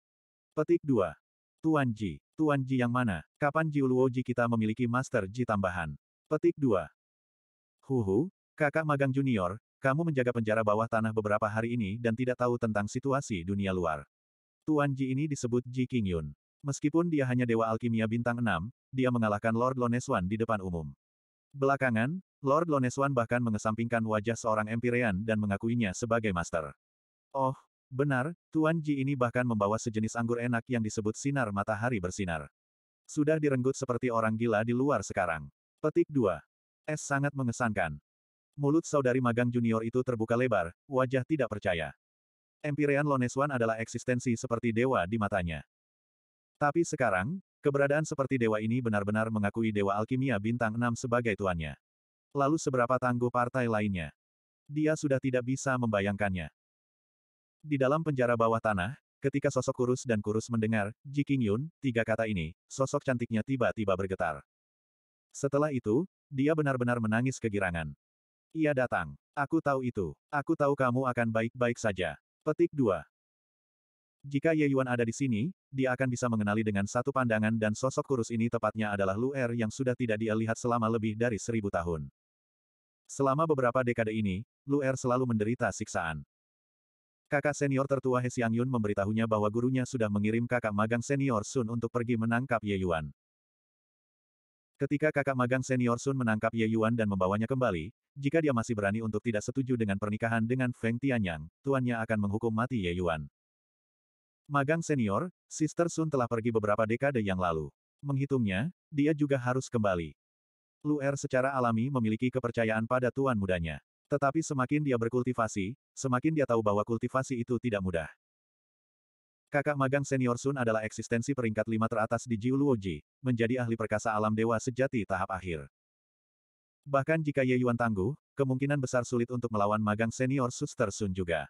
Petik 2. Tuan Ji. Tuan Ji yang mana? Kapan Ji Uluo Ji kita memiliki Master Ji tambahan? Petik 2. Huhu, kakak magang junior, kamu menjaga penjara bawah tanah beberapa hari ini dan tidak tahu tentang situasi dunia luar. Tuan Ji ini disebut Ji King Yun. Meskipun dia hanya Dewa Alkimia Bintang 6, dia mengalahkan Lord Loneswan di depan umum. Belakangan, Lord Loneswan bahkan mengesampingkan wajah seorang Empyrean dan mengakuinya sebagai master. Oh, benar, Tuan Ji ini bahkan membawa sejenis anggur enak yang disebut sinar matahari bersinar. Sudah direnggut seperti orang gila di luar sekarang. Petik 2. Es sangat mengesankan. Mulut saudari magang junior itu terbuka lebar, wajah tidak percaya. Empirean Loneswan adalah eksistensi seperti dewa di matanya. Tapi sekarang, keberadaan seperti dewa ini benar-benar mengakui Dewa Alkimia Bintang 6 sebagai tuannya. Lalu seberapa tangguh partai lainnya? Dia sudah tidak bisa membayangkannya. Di dalam penjara bawah tanah, ketika sosok kurus dan kurus mendengar, Ji King Yun, tiga kata ini, sosok cantiknya tiba-tiba bergetar. Setelah itu, dia benar-benar menangis kegirangan. Ia datang. Aku tahu itu. Aku tahu kamu akan baik-baik saja. Petik 2. Jika Ye Yuan ada di sini, dia akan bisa mengenali dengan satu pandangan dan sosok kurus ini tepatnya adalah Lu Er yang sudah tidak dia lihat selama lebih dari seribu tahun. Selama beberapa dekade ini, Lu Er selalu menderita siksaan. Kakak senior tertua He Xiang Yun memberitahunya bahwa gurunya sudah mengirim kakak magang senior Sun untuk pergi menangkap Ye Yuan. Ketika kakak magang senior Sun menangkap Ye Yuan dan membawanya kembali, jika dia masih berani untuk tidak setuju dengan pernikahan dengan Feng Tianyang, tuannya akan menghukum mati Ye Yuan. Magang senior, Sister Sun telah pergi beberapa dekade yang lalu. Menghitungnya, dia juga harus kembali. Lu Er secara alami memiliki kepercayaan pada tuan mudanya. Tetapi semakin dia berkultivasi, semakin dia tahu bahwa kultivasi itu tidak mudah. Kakak magang senior Sun adalah eksistensi peringkat lima teratas di Jiuluoji, menjadi ahli perkasa alam dewa sejati tahap akhir. Bahkan jika Ye Yuan tangguh, kemungkinan besar sulit untuk melawan magang senior Suster Sun juga.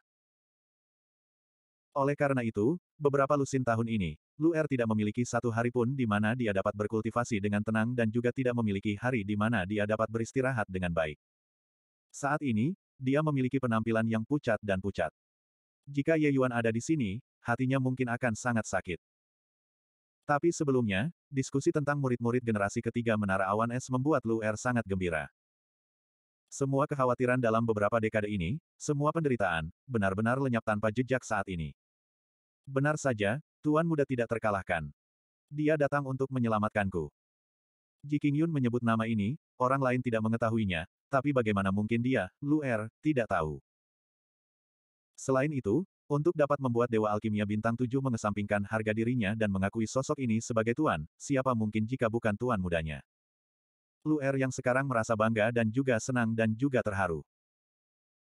Oleh karena itu, beberapa lusin tahun ini, Lu Er tidak memiliki satu hari pun di mana dia dapat berkultivasi dengan tenang dan juga tidak memiliki hari di mana dia dapat beristirahat dengan baik. Saat ini, dia memiliki penampilan yang pucat dan pucat. Jika Ye Yuan ada di sini, hatinya mungkin akan sangat sakit. Tapi sebelumnya, diskusi tentang murid-murid generasi ketiga Menara Awan Es membuat Lu Er sangat gembira. Semua kekhawatiran dalam beberapa dekade ini, semua penderitaan, benar-benar lenyap tanpa jejak saat ini. Benar saja, Tuan Muda tidak terkalahkan. Dia datang untuk menyelamatkanku. Ji King Yun menyebut nama ini, orang lain tidak mengetahuinya, tapi bagaimana mungkin dia, Lu Er, tidak tahu. Selain itu, untuk dapat membuat Dewa Alkimia Bintang 7 mengesampingkan harga dirinya dan mengakui sosok ini sebagai tuan, siapa mungkin jika bukan tuan mudanya. Lu Er yang sekarang merasa bangga dan juga senang dan juga terharu.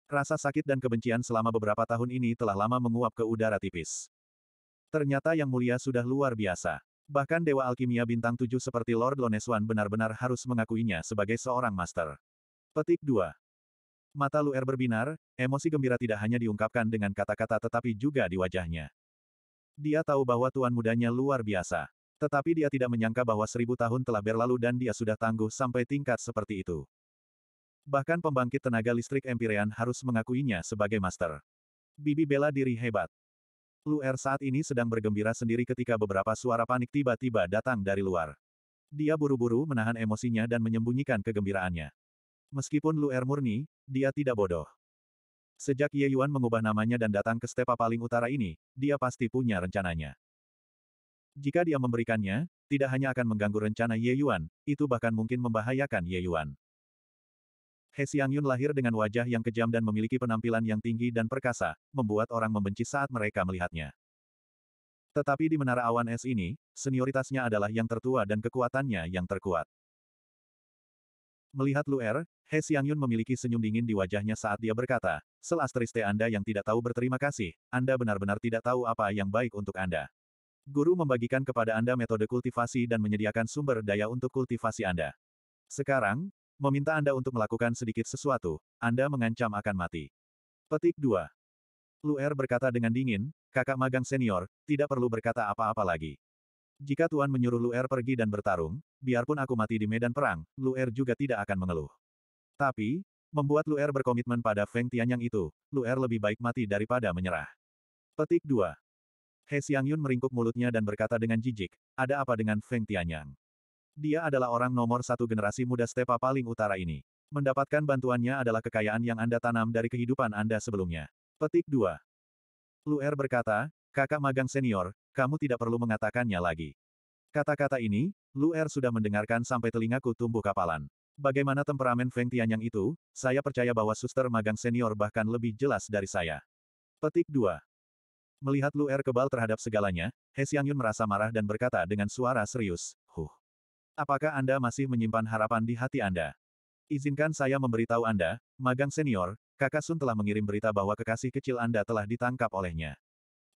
Rasa sakit dan kebencian selama beberapa tahun ini telah lama menguap ke udara tipis. Ternyata Yang Mulia sudah luar biasa. Bahkan Dewa Alkimia Bintang 7 seperti Lord Loneswan benar-benar harus mengakuinya sebagai seorang master. Petik 2. Mata Luer berbinar, emosi gembira tidak hanya diungkapkan dengan kata-kata tetapi juga di wajahnya. Dia tahu bahwa tuan mudanya luar biasa. Tetapi dia tidak menyangka bahwa seribu tahun telah berlalu dan dia sudah tangguh sampai tingkat seperti itu. Bahkan pembangkit tenaga listrik Empyrean harus mengakuinya sebagai master. Bibi bela diri hebat. Luer saat ini sedang bergembira sendiri ketika beberapa suara panik tiba-tiba datang dari luar. Dia buru-buru menahan emosinya dan menyembunyikan kegembiraannya. Meskipun Lu Er murni, dia tidak bodoh. Sejak Ye Yuan mengubah namanya dan datang ke stepa paling utara ini, dia pasti punya rencananya. Jika dia memberikannya, tidak hanya akan mengganggu rencana Ye Yuan, itu bahkan mungkin membahayakan Ye Yuan. He Yun lahir dengan wajah yang kejam dan memiliki penampilan yang tinggi dan perkasa, membuat orang membenci saat mereka melihatnya. Tetapi di menara awan es ini, senioritasnya adalah yang tertua dan kekuatannya yang terkuat. Melihat Luer, He Yun memiliki senyum dingin di wajahnya saat dia berkata, Sel asteriste Anda yang tidak tahu berterima kasih, Anda benar-benar tidak tahu apa yang baik untuk Anda. Guru membagikan kepada Anda metode kultivasi dan menyediakan sumber daya untuk kultivasi Anda. Sekarang, meminta Anda untuk melakukan sedikit sesuatu, Anda mengancam akan mati. Petik 2. Luer berkata dengan dingin, kakak magang senior, tidak perlu berkata apa-apa lagi. Jika Tuan menyuruh Luer pergi dan bertarung, biarpun aku mati di medan perang, Luer juga tidak akan mengeluh. Tapi, membuat Luer berkomitmen pada Feng Tianyang itu, Luer lebih baik mati daripada menyerah. Petik 2. He Xiangyun meringkuk mulutnya dan berkata dengan jijik, ada apa dengan Feng Tianyang? Dia adalah orang nomor satu generasi muda stepa paling utara ini. Mendapatkan bantuannya adalah kekayaan yang Anda tanam dari kehidupan Anda sebelumnya. Petik 2. Luer berkata, Kakak magang senior, kamu tidak perlu mengatakannya lagi. Kata-kata ini, Lu Er sudah mendengarkan sampai telingaku tumbuh kapalan. Bagaimana temperamen Feng Tianyang itu, saya percaya bahwa suster magang senior bahkan lebih jelas dari saya. Petik 2. Melihat Lu Er kebal terhadap segalanya, He Yun merasa marah dan berkata dengan suara serius, Huh. Apakah Anda masih menyimpan harapan di hati Anda? Izinkan saya memberitahu Anda, magang senior, kakak Sun telah mengirim berita bahwa kekasih kecil Anda telah ditangkap olehnya.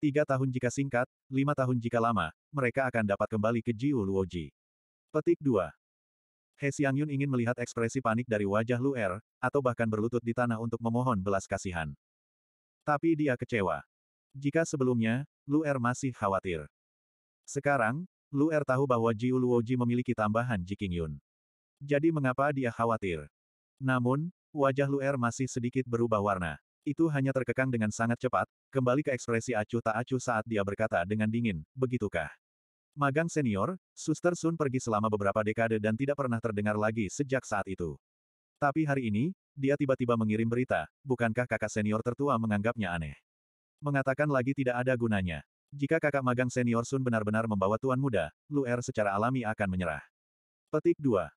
Tiga tahun jika singkat, lima tahun jika lama, mereka akan dapat kembali ke Jiu Luoji. Petik 2. He Yun ingin melihat ekspresi panik dari wajah Lu Er, atau bahkan berlutut di tanah untuk memohon belas kasihan. Tapi dia kecewa. Jika sebelumnya, Lu Er masih khawatir. Sekarang, Lu Er tahu bahwa Jiu Luoji memiliki tambahan Ji Yun. Jadi mengapa dia khawatir? Namun, wajah Lu Er masih sedikit berubah warna. Itu hanya terkekang dengan sangat cepat, kembali ke ekspresi acuh tak acuh saat dia berkata dengan dingin, begitukah? Magang senior, Suster Sun pergi selama beberapa dekade dan tidak pernah terdengar lagi sejak saat itu. Tapi hari ini, dia tiba-tiba mengirim berita, bukankah kakak senior tertua menganggapnya aneh? Mengatakan lagi tidak ada gunanya. Jika kakak magang senior Sun benar-benar membawa tuan muda, Lu Er secara alami akan menyerah. Petik 2.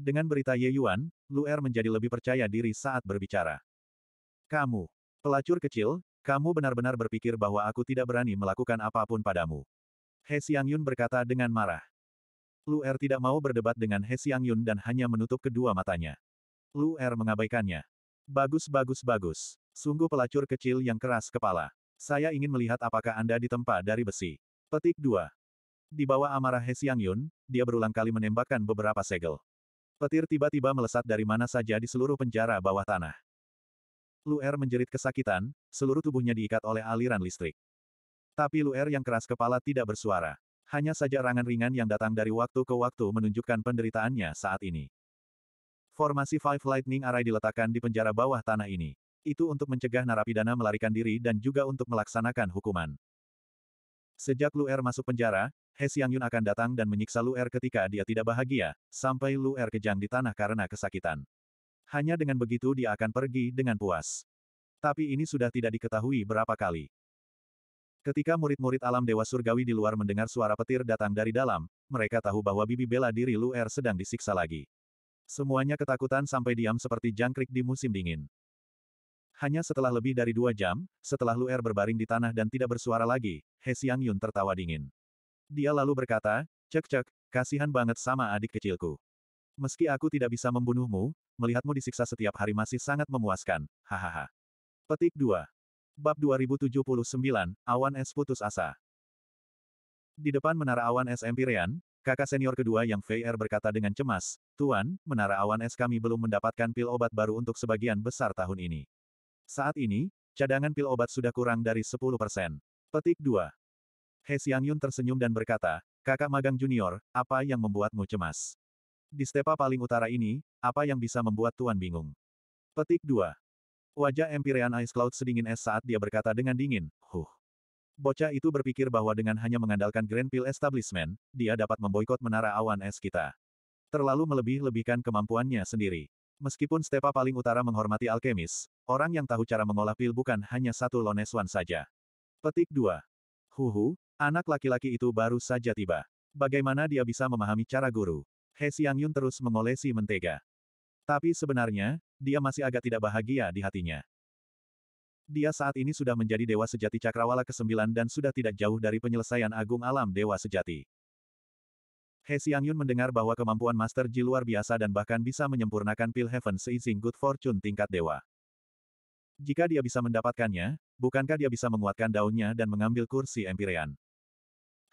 Dengan berita Ye Yuan, Lu Er menjadi lebih percaya diri saat berbicara. Kamu, pelacur kecil, kamu benar-benar berpikir bahwa aku tidak berani melakukan apapun padamu. He Xiang Yun berkata dengan marah. Lu Er tidak mau berdebat dengan He Xiang Yun dan hanya menutup kedua matanya. Lu Er mengabaikannya. Bagus bagus bagus. Sungguh pelacur kecil yang keras kepala. Saya ingin melihat apakah Anda ditempa dari besi. Petik 2. Di bawah amarah He Xiang Yun, dia berulang kali menembakkan beberapa segel. Petir tiba-tiba melesat dari mana saja di seluruh penjara bawah tanah. Lu er menjerit kesakitan, seluruh tubuhnya diikat oleh aliran listrik. Tapi Lu er yang keras kepala tidak bersuara. Hanya saja rangan ringan yang datang dari waktu ke waktu menunjukkan penderitaannya saat ini. Formasi Five Lightning Array diletakkan di penjara bawah tanah ini. Itu untuk mencegah narapidana melarikan diri dan juga untuk melaksanakan hukuman. Sejak Lu er masuk penjara, He Xiang Yun akan datang dan menyiksa Lu ketika dia tidak bahagia, sampai Lu kejang di tanah karena kesakitan. Hanya dengan begitu dia akan pergi dengan puas. Tapi ini sudah tidak diketahui berapa kali. Ketika murid-murid alam dewa surgawi di luar mendengar suara petir datang dari dalam, mereka tahu bahwa bibi bela diri Luer sedang disiksa lagi. Semuanya ketakutan sampai diam seperti jangkrik di musim dingin. Hanya setelah lebih dari dua jam, setelah Luer berbaring di tanah dan tidak bersuara lagi, He Xiang Yun tertawa dingin. Dia lalu berkata, Cek-cek, kasihan banget sama adik kecilku. Meski aku tidak bisa membunuhmu, melihatmu disiksa setiap hari masih sangat memuaskan, hahaha. Petik 2. Bab 2079, Awan Es Putus Asa. Di depan menara awan es Empyrean, kakak senior kedua yang VR berkata dengan cemas, Tuan, menara awan es kami belum mendapatkan pil obat baru untuk sebagian besar tahun ini. Saat ini, cadangan pil obat sudah kurang dari 10%. Petik 2. He Yun tersenyum dan berkata, Kakak magang junior, apa yang membuatmu cemas? Di stepa paling utara ini, apa yang bisa membuat Tuan bingung? Petik 2. Wajah Empyrean Ice Cloud sedingin es saat dia berkata dengan dingin, Huh. Bocah itu berpikir bahwa dengan hanya mengandalkan Grand Pill Establishment, dia dapat memboikot menara awan es kita. Terlalu melebih-lebihkan kemampuannya sendiri. Meskipun stepa paling utara menghormati alkemis, orang yang tahu cara mengolah pil bukan hanya satu Loneswan saja. Petik 2. Huhu, anak laki-laki itu baru saja tiba. Bagaimana dia bisa memahami cara guru? He Yun terus mengolesi mentega. Tapi sebenarnya, dia masih agak tidak bahagia di hatinya. Dia saat ini sudah menjadi Dewa Sejati Cakrawala ke-9 dan sudah tidak jauh dari penyelesaian Agung Alam Dewa Sejati. He Yun mendengar bahwa kemampuan Master Ji luar biasa dan bahkan bisa menyempurnakan Pil Heaven Seizing Good Fortune tingkat dewa. Jika dia bisa mendapatkannya, bukankah dia bisa menguatkan daunnya dan mengambil kursi Empyrean?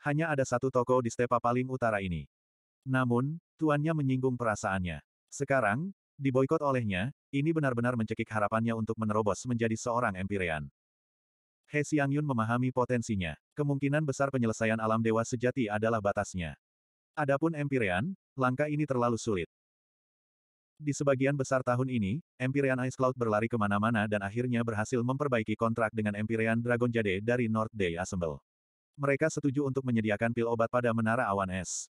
Hanya ada satu toko di stepa paling utara ini. Namun, Tuannya menyinggung perasaannya. Sekarang, diboykot olehnya, ini benar-benar mencekik harapannya untuk menerobos menjadi seorang empirean. He Yun memahami potensinya. Kemungkinan besar penyelesaian alam dewa sejati adalah batasnya. Adapun empirean, langkah ini terlalu sulit. Di sebagian besar tahun ini, Empyrean Ice Cloud berlari kemana-mana dan akhirnya berhasil memperbaiki kontrak dengan Empyrean Dragon Jade dari North Day Assemble. Mereka setuju untuk menyediakan pil obat pada Menara Awan Es.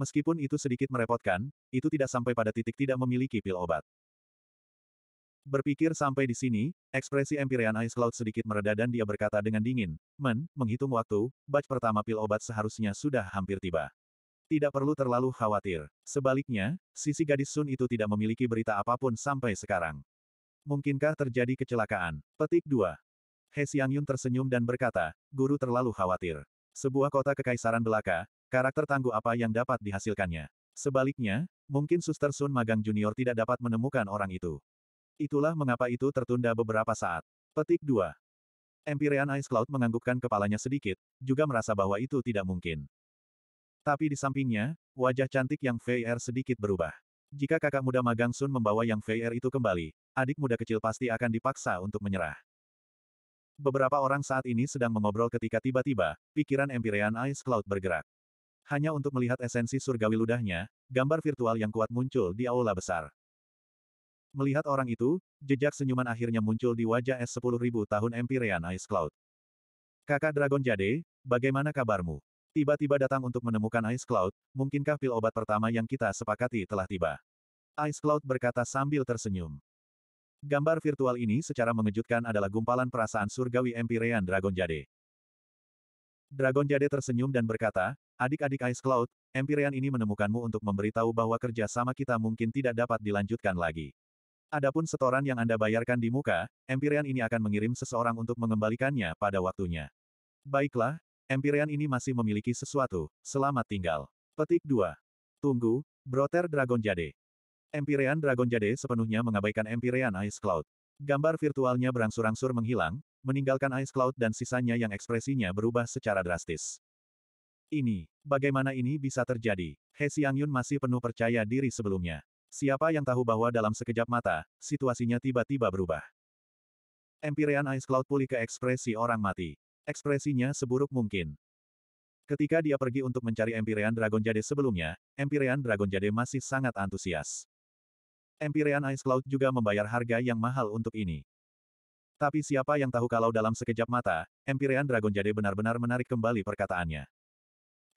Meskipun itu sedikit merepotkan, itu tidak sampai pada titik tidak memiliki pil obat. Berpikir sampai di sini, ekspresi Empyrean Ice Cloud sedikit mereda dan dia berkata dengan dingin, Men, menghitung waktu, batch pertama pil obat seharusnya sudah hampir tiba. Tidak perlu terlalu khawatir. Sebaliknya, sisi gadis Sun itu tidak memiliki berita apapun sampai sekarang. Mungkinkah terjadi kecelakaan? Petik 2. He Xiangyun tersenyum dan berkata, Guru terlalu khawatir. Sebuah kota kekaisaran belaka, Karakter tangguh apa yang dapat dihasilkannya? Sebaliknya, mungkin Suster Sun Magang Junior tidak dapat menemukan orang itu. Itulah mengapa itu tertunda beberapa saat. Petik 2. Empyrean Ice Cloud menganggukkan kepalanya sedikit, juga merasa bahwa itu tidak mungkin. Tapi di sampingnya, wajah cantik yang VR sedikit berubah. Jika kakak muda Magang Sun membawa yang VR itu kembali, adik muda kecil pasti akan dipaksa untuk menyerah. Beberapa orang saat ini sedang mengobrol ketika tiba-tiba, pikiran Empyrean Ice Cloud bergerak. Hanya untuk melihat esensi surgawi ludahnya, gambar virtual yang kuat muncul di aula besar. Melihat orang itu, jejak senyuman akhirnya muncul di wajah S10.000 tahun Empyrean Ice Cloud. Kakak Dragon Jade, bagaimana kabarmu? Tiba-tiba datang untuk menemukan Ice Cloud, mungkinkah pil obat pertama yang kita sepakati telah tiba? Ice Cloud berkata sambil tersenyum. Gambar virtual ini secara mengejutkan adalah gumpalan perasaan surgawi Empyrean Dragon Jade. Dragon Jade tersenyum dan berkata, Adik-adik Ice Cloud, Empyrean ini menemukanmu untuk memberitahu bahwa kerjasama kita mungkin tidak dapat dilanjutkan lagi. Adapun setoran yang Anda bayarkan di muka, Empyrean ini akan mengirim seseorang untuk mengembalikannya pada waktunya. Baiklah, Empyrean ini masih memiliki sesuatu, selamat tinggal. Petik 2. Tunggu, Broter Dragon Jade. Empyrean Dragon Jade sepenuhnya mengabaikan Empyrean Ice Cloud. Gambar virtualnya berangsur-angsur menghilang, meninggalkan Ice Cloud dan sisanya yang ekspresinya berubah secara drastis. Ini, bagaimana ini bisa terjadi? He Yun masih penuh percaya diri sebelumnya. Siapa yang tahu bahwa dalam sekejap mata, situasinya tiba-tiba berubah. Empyrean Ice Cloud pulih ke ekspresi orang mati. Ekspresinya seburuk mungkin. Ketika dia pergi untuk mencari Empyrean Dragon Jade sebelumnya, Empyrean Dragon Jade masih sangat antusias. Empyrean Ice Cloud juga membayar harga yang mahal untuk ini. Tapi siapa yang tahu kalau dalam sekejap mata, Empyrean Dragon Jade benar-benar menarik kembali perkataannya.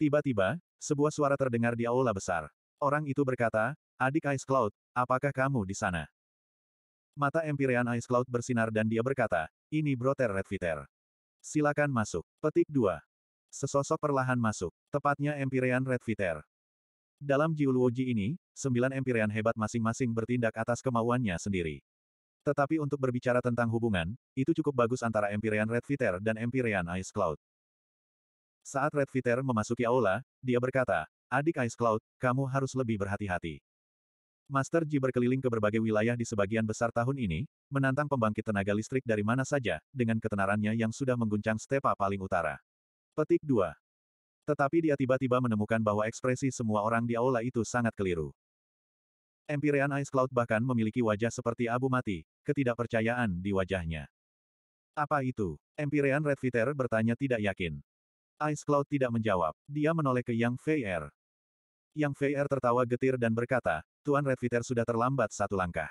Tiba-tiba, sebuah suara terdengar di aula besar. Orang itu berkata, adik Ice Cloud, apakah kamu di sana? Mata Empyrean Ice Cloud bersinar dan dia berkata, ini Brother Redviter. Silakan masuk. Petik 2. Sesosok perlahan masuk, tepatnya Empyrean Redviter. Dalam Jiuluoji ini, sembilan Empyrean hebat masing-masing bertindak atas kemauannya sendiri. Tetapi untuk berbicara tentang hubungan, itu cukup bagus antara Empyrean Redviter dan Empyrean Ice Cloud. Saat Red Viter memasuki aula, dia berkata, Adik Ice Cloud, kamu harus lebih berhati-hati. Master Ji berkeliling ke berbagai wilayah di sebagian besar tahun ini, menantang pembangkit tenaga listrik dari mana saja, dengan ketenarannya yang sudah mengguncang stepa paling utara. Petik 2. Tetapi dia tiba-tiba menemukan bahwa ekspresi semua orang di aula itu sangat keliru. Empyrean Ice Cloud bahkan memiliki wajah seperti abu mati, ketidakpercayaan di wajahnya. Apa itu? Empyrean Red Viter bertanya tidak yakin. Ice Cloud tidak menjawab. Dia menoleh ke Yang Feier. Yang Feier tertawa getir dan berkata, Tuan Redviter sudah terlambat satu langkah.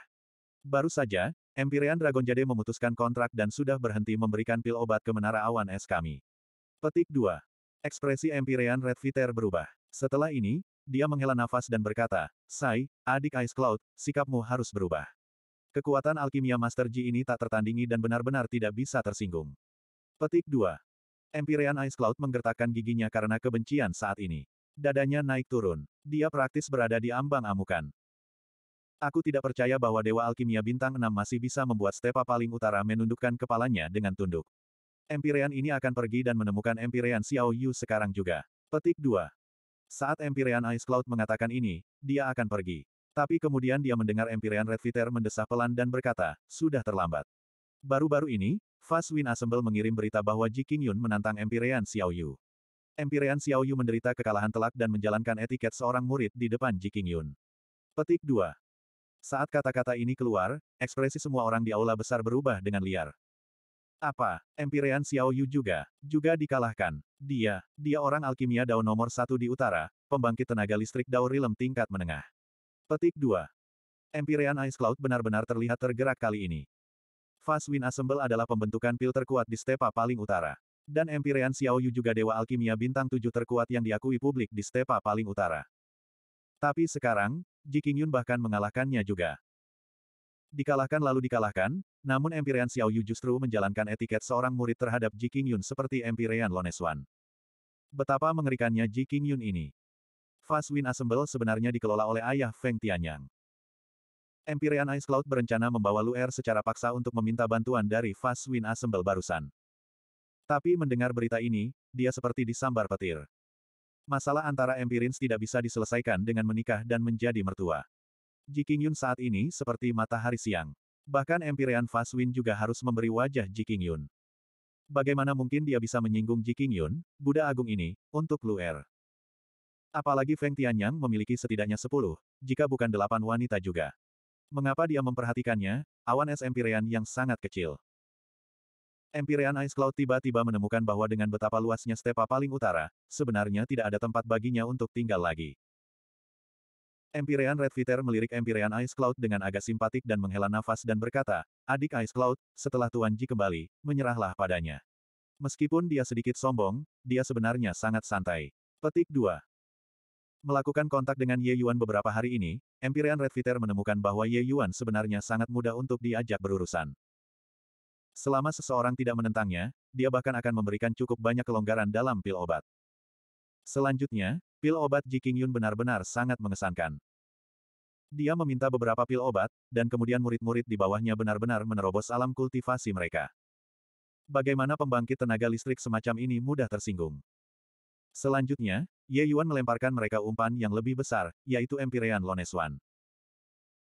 Baru saja, Empyrean Dragon Jade memutuskan kontrak dan sudah berhenti memberikan pil obat ke menara awan es kami. Petik 2. Ekspresi Empyrean Redviter berubah. Setelah ini, dia menghela nafas dan berkata, Sai, adik Ice Cloud, sikapmu harus berubah. Kekuatan alkimia Master Ji ini tak tertandingi dan benar-benar tidak bisa tersinggung. Petik 2. Empyrean Ice Cloud menggertakkan giginya karena kebencian saat ini. Dadanya naik turun. Dia praktis berada di ambang amukan. Aku tidak percaya bahwa Dewa Alkimia Bintang 6 masih bisa membuat Stepa paling utara menundukkan kepalanya dengan tunduk. Empyrean ini akan pergi dan menemukan Empyrean Xiao Yu sekarang juga. Petik 2. Saat Empyrean Ice Cloud mengatakan ini, dia akan pergi. Tapi kemudian dia mendengar Empyrean Red Fitter mendesah pelan dan berkata, sudah terlambat. Baru-baru ini, Fast Win Assemble mengirim berita bahwa Ji Yun menantang Empyrean Xiaoyu. Empyrean Yu menderita kekalahan telak dan menjalankan etiket seorang murid di depan Ji Yun. Petik 2. Saat kata-kata ini keluar, ekspresi semua orang di aula besar berubah dengan liar. Apa? Empyrean Yu juga, juga dikalahkan. Dia, dia orang alkimia Dao nomor satu di utara, pembangkit tenaga listrik Dao Rilem tingkat menengah. Petik 2. Empyrean Ice Cloud benar-benar terlihat tergerak kali ini. Fast Wind Assemble adalah pembentukan pil terkuat di stepa paling utara. Dan Empirean Yu juga dewa alkimia bintang tujuh terkuat yang diakui publik di stepa paling utara. Tapi sekarang, Ji Qingyun bahkan mengalahkannya juga. Dikalahkan lalu dikalahkan, namun Empirean Yu justru menjalankan etiket seorang murid terhadap Ji Qingyun seperti Empyrean Loneswan. Betapa mengerikannya Ji Qingyun ini. Fast Wind Assemble sebenarnya dikelola oleh ayah Feng Tianyang. Empyrean Ice Cloud berencana membawa Luer secara paksa untuk meminta bantuan dari Fast Wind Assemble barusan. Tapi mendengar berita ini, dia seperti disambar petir. Masalah antara Empirins tidak bisa diselesaikan dengan menikah dan menjadi mertua. Ji Yun saat ini seperti matahari siang. Bahkan Empyrean Fast Wind juga harus memberi wajah Ji Yun. Bagaimana mungkin dia bisa menyinggung Ji Yun, Buddha Agung ini, untuk Luer? Apalagi Feng Tianyang memiliki setidaknya sepuluh, jika bukan delapan wanita juga. Mengapa dia memperhatikannya, awan es Empyrean yang sangat kecil. Empyrean Ice Cloud tiba-tiba menemukan bahwa dengan betapa luasnya stepa paling utara, sebenarnya tidak ada tempat baginya untuk tinggal lagi. Empyrean Red Viter melirik Empyrean Ice Cloud dengan agak simpatik dan menghela nafas dan berkata, Adik Ice Cloud, setelah Tuan Ji kembali, menyerahlah padanya. Meskipun dia sedikit sombong, dia sebenarnya sangat santai. Petik 2. Melakukan kontak dengan Ye Yuan beberapa hari ini, Empyrean Red Viter menemukan bahwa Ye Yuan sebenarnya sangat mudah untuk diajak berurusan. Selama seseorang tidak menentangnya, dia bahkan akan memberikan cukup banyak kelonggaran dalam pil obat. Selanjutnya, pil obat Ji Qingyun benar-benar sangat mengesankan. Dia meminta beberapa pil obat, dan kemudian murid-murid di bawahnya benar-benar menerobos alam kultivasi mereka. Bagaimana pembangkit tenaga listrik semacam ini mudah tersinggung? Selanjutnya, Ye Yuan melemparkan mereka umpan yang lebih besar, yaitu Empyrean Loneswan.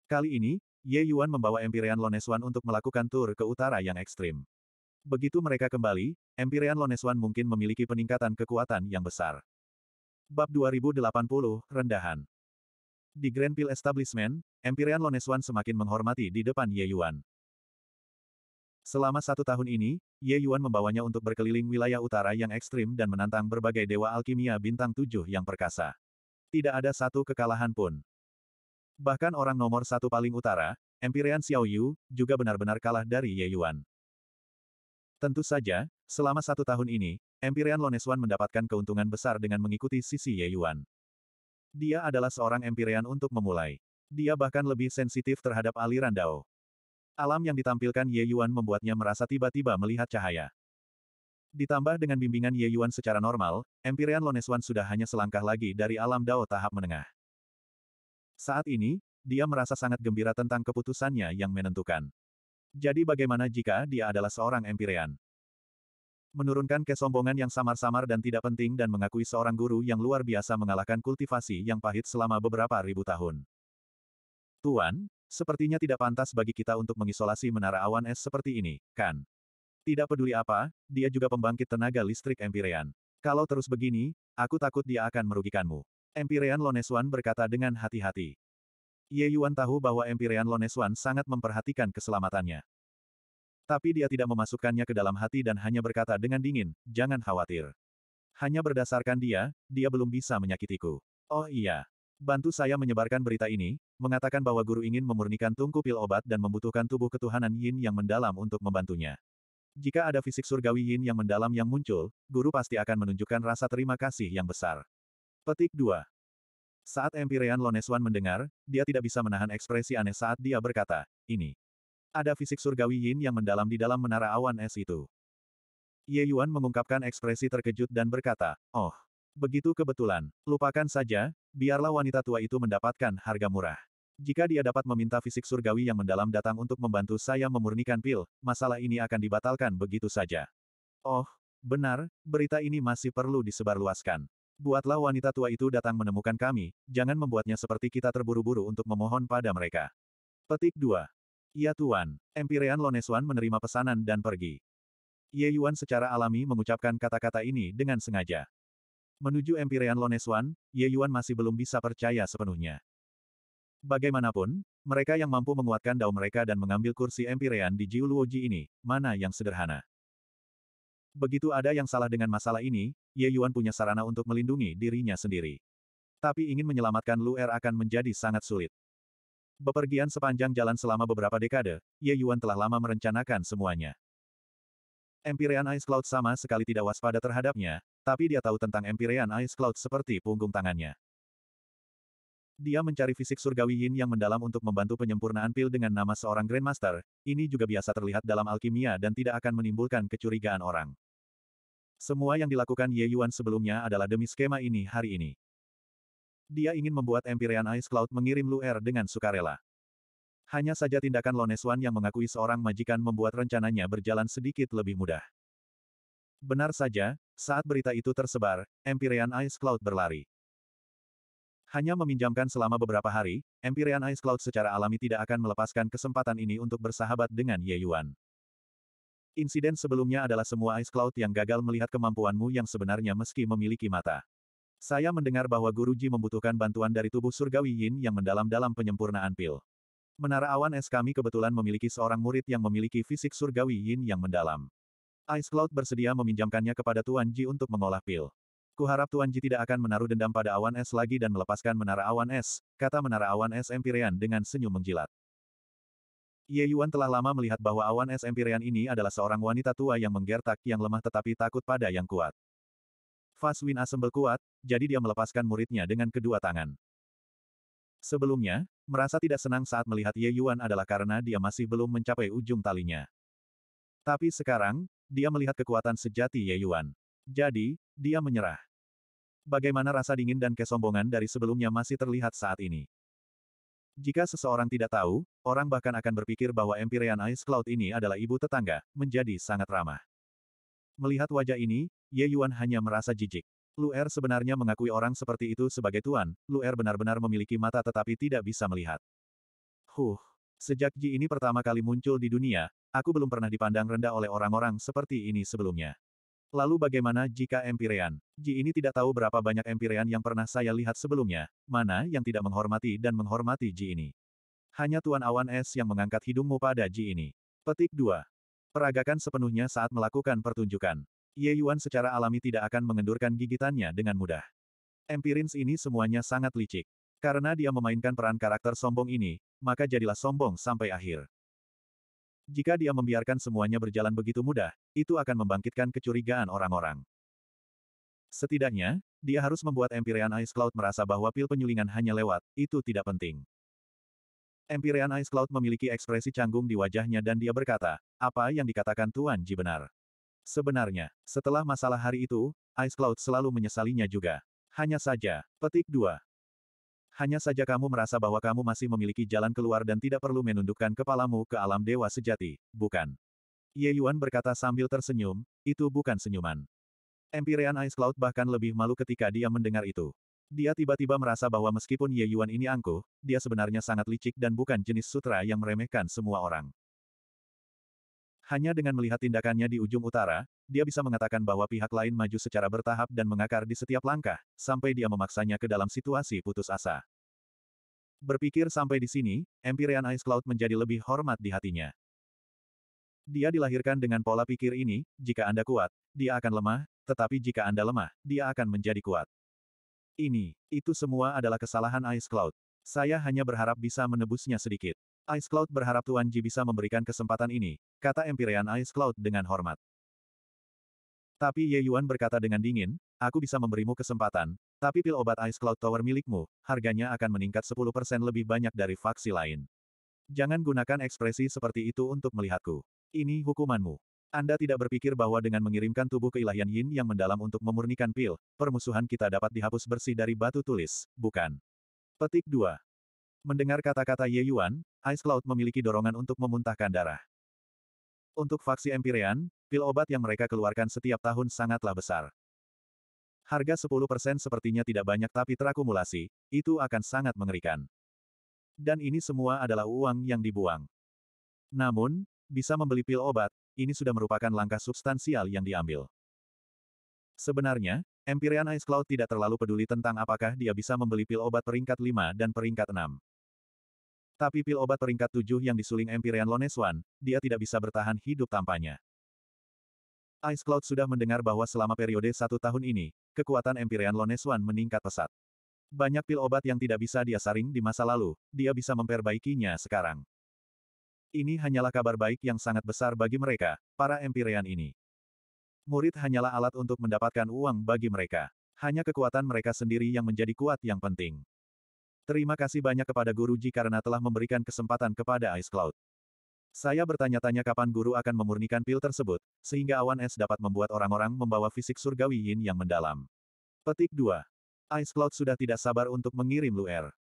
Kali ini, Ye Yuan membawa Empyrean Loneswan untuk melakukan tur ke utara yang ekstrim. Begitu mereka kembali, Empyrean Loneswan mungkin memiliki peningkatan kekuatan yang besar. Bab 2080, Rendahan Di Grand Pill Establishment, Empyrean Loneswan semakin menghormati di depan Ye Yuan. Selama satu tahun ini, Ye Yuan membawanya untuk berkeliling wilayah utara yang ekstrim dan menantang berbagai dewa alkimia bintang tujuh yang perkasa. Tidak ada satu kekalahan pun. Bahkan orang nomor satu paling utara, Empyrean Yu, juga benar-benar kalah dari Ye Yuan. Tentu saja, selama satu tahun ini, Empyrean Loneswan mendapatkan keuntungan besar dengan mengikuti sisi Ye Yuan. Dia adalah seorang Empyrean untuk memulai. Dia bahkan lebih sensitif terhadap aliran Dao. Alam yang ditampilkan Ye Yuan membuatnya merasa tiba-tiba melihat cahaya. Ditambah dengan bimbingan Ye Yuan secara normal, Empyrean Loneswan sudah hanya selangkah lagi dari alam Dao tahap menengah. Saat ini, dia merasa sangat gembira tentang keputusannya yang menentukan. Jadi bagaimana jika dia adalah seorang Empyrean? Menurunkan kesombongan yang samar-samar dan tidak penting dan mengakui seorang guru yang luar biasa mengalahkan kultivasi yang pahit selama beberapa ribu tahun. Tuan, Sepertinya tidak pantas bagi kita untuk mengisolasi menara awan es seperti ini, kan? Tidak peduli apa, dia juga pembangkit tenaga listrik Empyrean. Kalau terus begini, aku takut dia akan merugikanmu. Empyrean Loneswan berkata dengan hati-hati. Ye Yuan tahu bahwa Empyrean Loneswan sangat memperhatikan keselamatannya. Tapi dia tidak memasukkannya ke dalam hati dan hanya berkata dengan dingin, jangan khawatir. Hanya berdasarkan dia, dia belum bisa menyakitiku. Oh iya, Bantu saya menyebarkan berita ini, mengatakan bahwa guru ingin memurnikan tungku pil obat dan membutuhkan tubuh ketuhanan yin yang mendalam untuk membantunya. Jika ada fisik surgawi yin yang mendalam yang muncul, guru pasti akan menunjukkan rasa terima kasih yang besar. Petik 2. Saat Empyrean Loneswan mendengar, dia tidak bisa menahan ekspresi aneh saat dia berkata, ini. Ada fisik surgawi yin yang mendalam di dalam menara awan es itu. Ye Yuan mengungkapkan ekspresi terkejut dan berkata, oh. Begitu kebetulan, lupakan saja, biarlah wanita tua itu mendapatkan harga murah. Jika dia dapat meminta fisik surgawi yang mendalam datang untuk membantu saya memurnikan pil, masalah ini akan dibatalkan begitu saja. Oh, benar, berita ini masih perlu disebarluaskan. Buatlah wanita tua itu datang menemukan kami, jangan membuatnya seperti kita terburu-buru untuk memohon pada mereka. Petik 2. Ya Tuan, Empirean Loneswan menerima pesanan dan pergi. Ye Yuan secara alami mengucapkan kata-kata ini dengan sengaja. Menuju Empyrean Loneswan, Ye Yuan masih belum bisa percaya sepenuhnya. Bagaimanapun, mereka yang mampu menguatkan dao mereka dan mengambil kursi Empyrean di Jiuluoji ini, mana yang sederhana. Begitu ada yang salah dengan masalah ini, Ye Yuan punya sarana untuk melindungi dirinya sendiri. Tapi ingin menyelamatkan Lu Er akan menjadi sangat sulit. Bepergian sepanjang jalan selama beberapa dekade, Ye Yuan telah lama merencanakan semuanya. Empyrean Ice Cloud sama sekali tidak waspada terhadapnya, tapi dia tahu tentang Empyrean Ice Cloud seperti punggung tangannya. Dia mencari fisik surgawi Yin yang mendalam untuk membantu penyempurnaan pil dengan nama seorang Grandmaster, ini juga biasa terlihat dalam alkimia dan tidak akan menimbulkan kecurigaan orang. Semua yang dilakukan Ye Yuan sebelumnya adalah demi skema ini hari ini. Dia ingin membuat Empyrean Ice Cloud mengirim Lu Er dengan sukarela. Hanya saja tindakan Loneswan yang mengakui seorang majikan membuat rencananya berjalan sedikit lebih mudah. Benar saja, saat berita itu tersebar, Empyrean Ice Cloud berlari. Hanya meminjamkan selama beberapa hari, Empyrean Ice Cloud secara alami tidak akan melepaskan kesempatan ini untuk bersahabat dengan Ye Yuan. Insiden sebelumnya adalah semua Ice Cloud yang gagal melihat kemampuanmu yang sebenarnya meski memiliki mata. Saya mendengar bahwa Guruji membutuhkan bantuan dari tubuh surgawi Yin yang mendalam dalam penyempurnaan pil. Menara awan es kami kebetulan memiliki seorang murid yang memiliki fisik surgawi yin yang mendalam. Ice Cloud bersedia meminjamkannya kepada Tuan Ji untuk mengolah pil. Kuharap Tuan Ji tidak akan menaruh dendam pada awan es lagi dan melepaskan menara awan es, kata menara awan es Empyrean dengan senyum menjilat. Ye Yuan telah lama melihat bahwa awan es Empyrean ini adalah seorang wanita tua yang menggertak yang lemah tetapi takut pada yang kuat. Fast Win Assemble kuat, jadi dia melepaskan muridnya dengan kedua tangan. Sebelumnya, merasa tidak senang saat melihat Ye Yuan adalah karena dia masih belum mencapai ujung talinya. Tapi sekarang, dia melihat kekuatan sejati Ye Yuan. Jadi, dia menyerah. Bagaimana rasa dingin dan kesombongan dari sebelumnya masih terlihat saat ini. Jika seseorang tidak tahu, orang bahkan akan berpikir bahwa Empyrean Ice Cloud ini adalah ibu tetangga, menjadi sangat ramah. Melihat wajah ini, Ye Yuan hanya merasa jijik. Luer sebenarnya mengakui orang seperti itu sebagai tuan, Luer benar-benar memiliki mata tetapi tidak bisa melihat. Huh, sejak Ji ini pertama kali muncul di dunia, aku belum pernah dipandang rendah oleh orang-orang seperti ini sebelumnya. Lalu bagaimana jika Empirean? Ji ini tidak tahu berapa banyak Empirean yang pernah saya lihat sebelumnya, mana yang tidak menghormati dan menghormati Ji ini. Hanya Tuan Awan Es yang mengangkat hidungmu pada Ji ini. Petik 2. Peragakan sepenuhnya saat melakukan pertunjukan. Ye Yuan secara alami tidak akan mengendurkan gigitannya dengan mudah. Empirins ini semuanya sangat licik. Karena dia memainkan peran karakter sombong ini, maka jadilah sombong sampai akhir. Jika dia membiarkan semuanya berjalan begitu mudah, itu akan membangkitkan kecurigaan orang-orang. Setidaknya, dia harus membuat Empyrean Ice Cloud merasa bahwa pil penyulingan hanya lewat, itu tidak penting. Empyrean Ice Cloud memiliki ekspresi canggung di wajahnya dan dia berkata, apa yang dikatakan Tuan Ji benar. Sebenarnya, setelah masalah hari itu, Ice Cloud selalu menyesalinya juga. Hanya saja, petik 2. Hanya saja kamu merasa bahwa kamu masih memiliki jalan keluar dan tidak perlu menundukkan kepalamu ke alam dewa sejati, bukan? Ye Yuan berkata sambil tersenyum, itu bukan senyuman. Empyrean Ice Cloud bahkan lebih malu ketika dia mendengar itu. Dia tiba-tiba merasa bahwa meskipun Ye Yuan ini angkuh, dia sebenarnya sangat licik dan bukan jenis sutra yang meremehkan semua orang. Hanya dengan melihat tindakannya di ujung utara, dia bisa mengatakan bahwa pihak lain maju secara bertahap dan mengakar di setiap langkah, sampai dia memaksanya ke dalam situasi putus asa. Berpikir sampai di sini, Empyrean Ice Cloud menjadi lebih hormat di hatinya. Dia dilahirkan dengan pola pikir ini, jika Anda kuat, dia akan lemah, tetapi jika Anda lemah, dia akan menjadi kuat. Ini, itu semua adalah kesalahan Ice Cloud. Saya hanya berharap bisa menebusnya sedikit. Ice Cloud berharap Tuan Ji bisa memberikan kesempatan ini, kata Empyrean Ice Cloud dengan hormat. Tapi Ye Yuan berkata dengan dingin, aku bisa memberimu kesempatan, tapi pil obat Ice Cloud Tower milikmu, harganya akan meningkat 10% lebih banyak dari faksi lain. Jangan gunakan ekspresi seperti itu untuk melihatku. Ini hukumanmu. Anda tidak berpikir bahwa dengan mengirimkan tubuh keilahian Yin yang mendalam untuk memurnikan pil, permusuhan kita dapat dihapus bersih dari batu tulis, bukan? Petik 2. Mendengar kata-kata Ye Yuan, Ice Cloud memiliki dorongan untuk memuntahkan darah. Untuk faksi Empyrean, pil obat yang mereka keluarkan setiap tahun sangatlah besar. Harga 10% sepertinya tidak banyak tapi terakumulasi, itu akan sangat mengerikan. Dan ini semua adalah uang yang dibuang. Namun, bisa membeli pil obat, ini sudah merupakan langkah substansial yang diambil. Sebenarnya, Empyrean Ice Cloud tidak terlalu peduli tentang apakah dia bisa membeli pil obat peringkat 5 dan peringkat 6. Tapi pil obat peringkat tujuh yang disuling Empyrean Loneswan, dia tidak bisa bertahan hidup tanpanya. Ice Cloud sudah mendengar bahwa selama periode satu tahun ini, kekuatan Empyrean Loneswan meningkat pesat. Banyak pil obat yang tidak bisa dia saring di masa lalu, dia bisa memperbaikinya sekarang. Ini hanyalah kabar baik yang sangat besar bagi mereka, para Empyrean ini. Murid hanyalah alat untuk mendapatkan uang bagi mereka. Hanya kekuatan mereka sendiri yang menjadi kuat yang penting. Terima kasih banyak kepada Guru Ji karena telah memberikan kesempatan kepada Ice Cloud. Saya bertanya-tanya kapan guru akan memurnikan pil tersebut, sehingga awan es dapat membuat orang-orang membawa fisik surgawi yin yang mendalam. Petik 2. Ice Cloud sudah tidak sabar untuk mengirim Luer.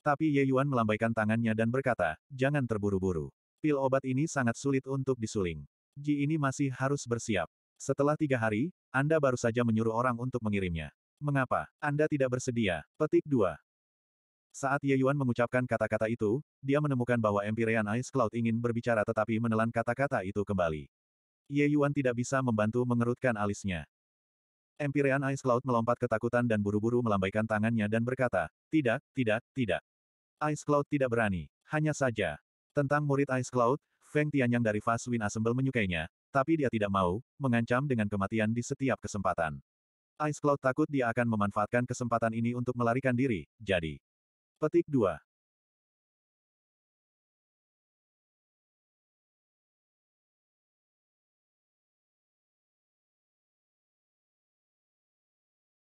Tapi Ye Yuan melambaikan tangannya dan berkata, jangan terburu-buru. Pil obat ini sangat sulit untuk disuling. Ji ini masih harus bersiap. Setelah tiga hari, Anda baru saja menyuruh orang untuk mengirimnya. Mengapa Anda tidak bersedia? Petik 2. Saat Ye Yuan mengucapkan kata-kata itu, dia menemukan bahwa Empyrean Ice Cloud ingin berbicara tetapi menelan kata-kata itu kembali. Ye Yuan tidak bisa membantu mengerutkan alisnya. Empyrean Ice Cloud melompat ketakutan dan buru-buru melambaikan tangannya dan berkata, tidak, tidak, tidak. Ice Cloud tidak berani. Hanya saja. Tentang murid Ice Cloud, Feng Tianyang dari Fast Wind Assemble menyukainya, tapi dia tidak mau, mengancam dengan kematian di setiap kesempatan. Ice Cloud takut dia akan memanfaatkan kesempatan ini untuk melarikan diri, jadi. Petik 2.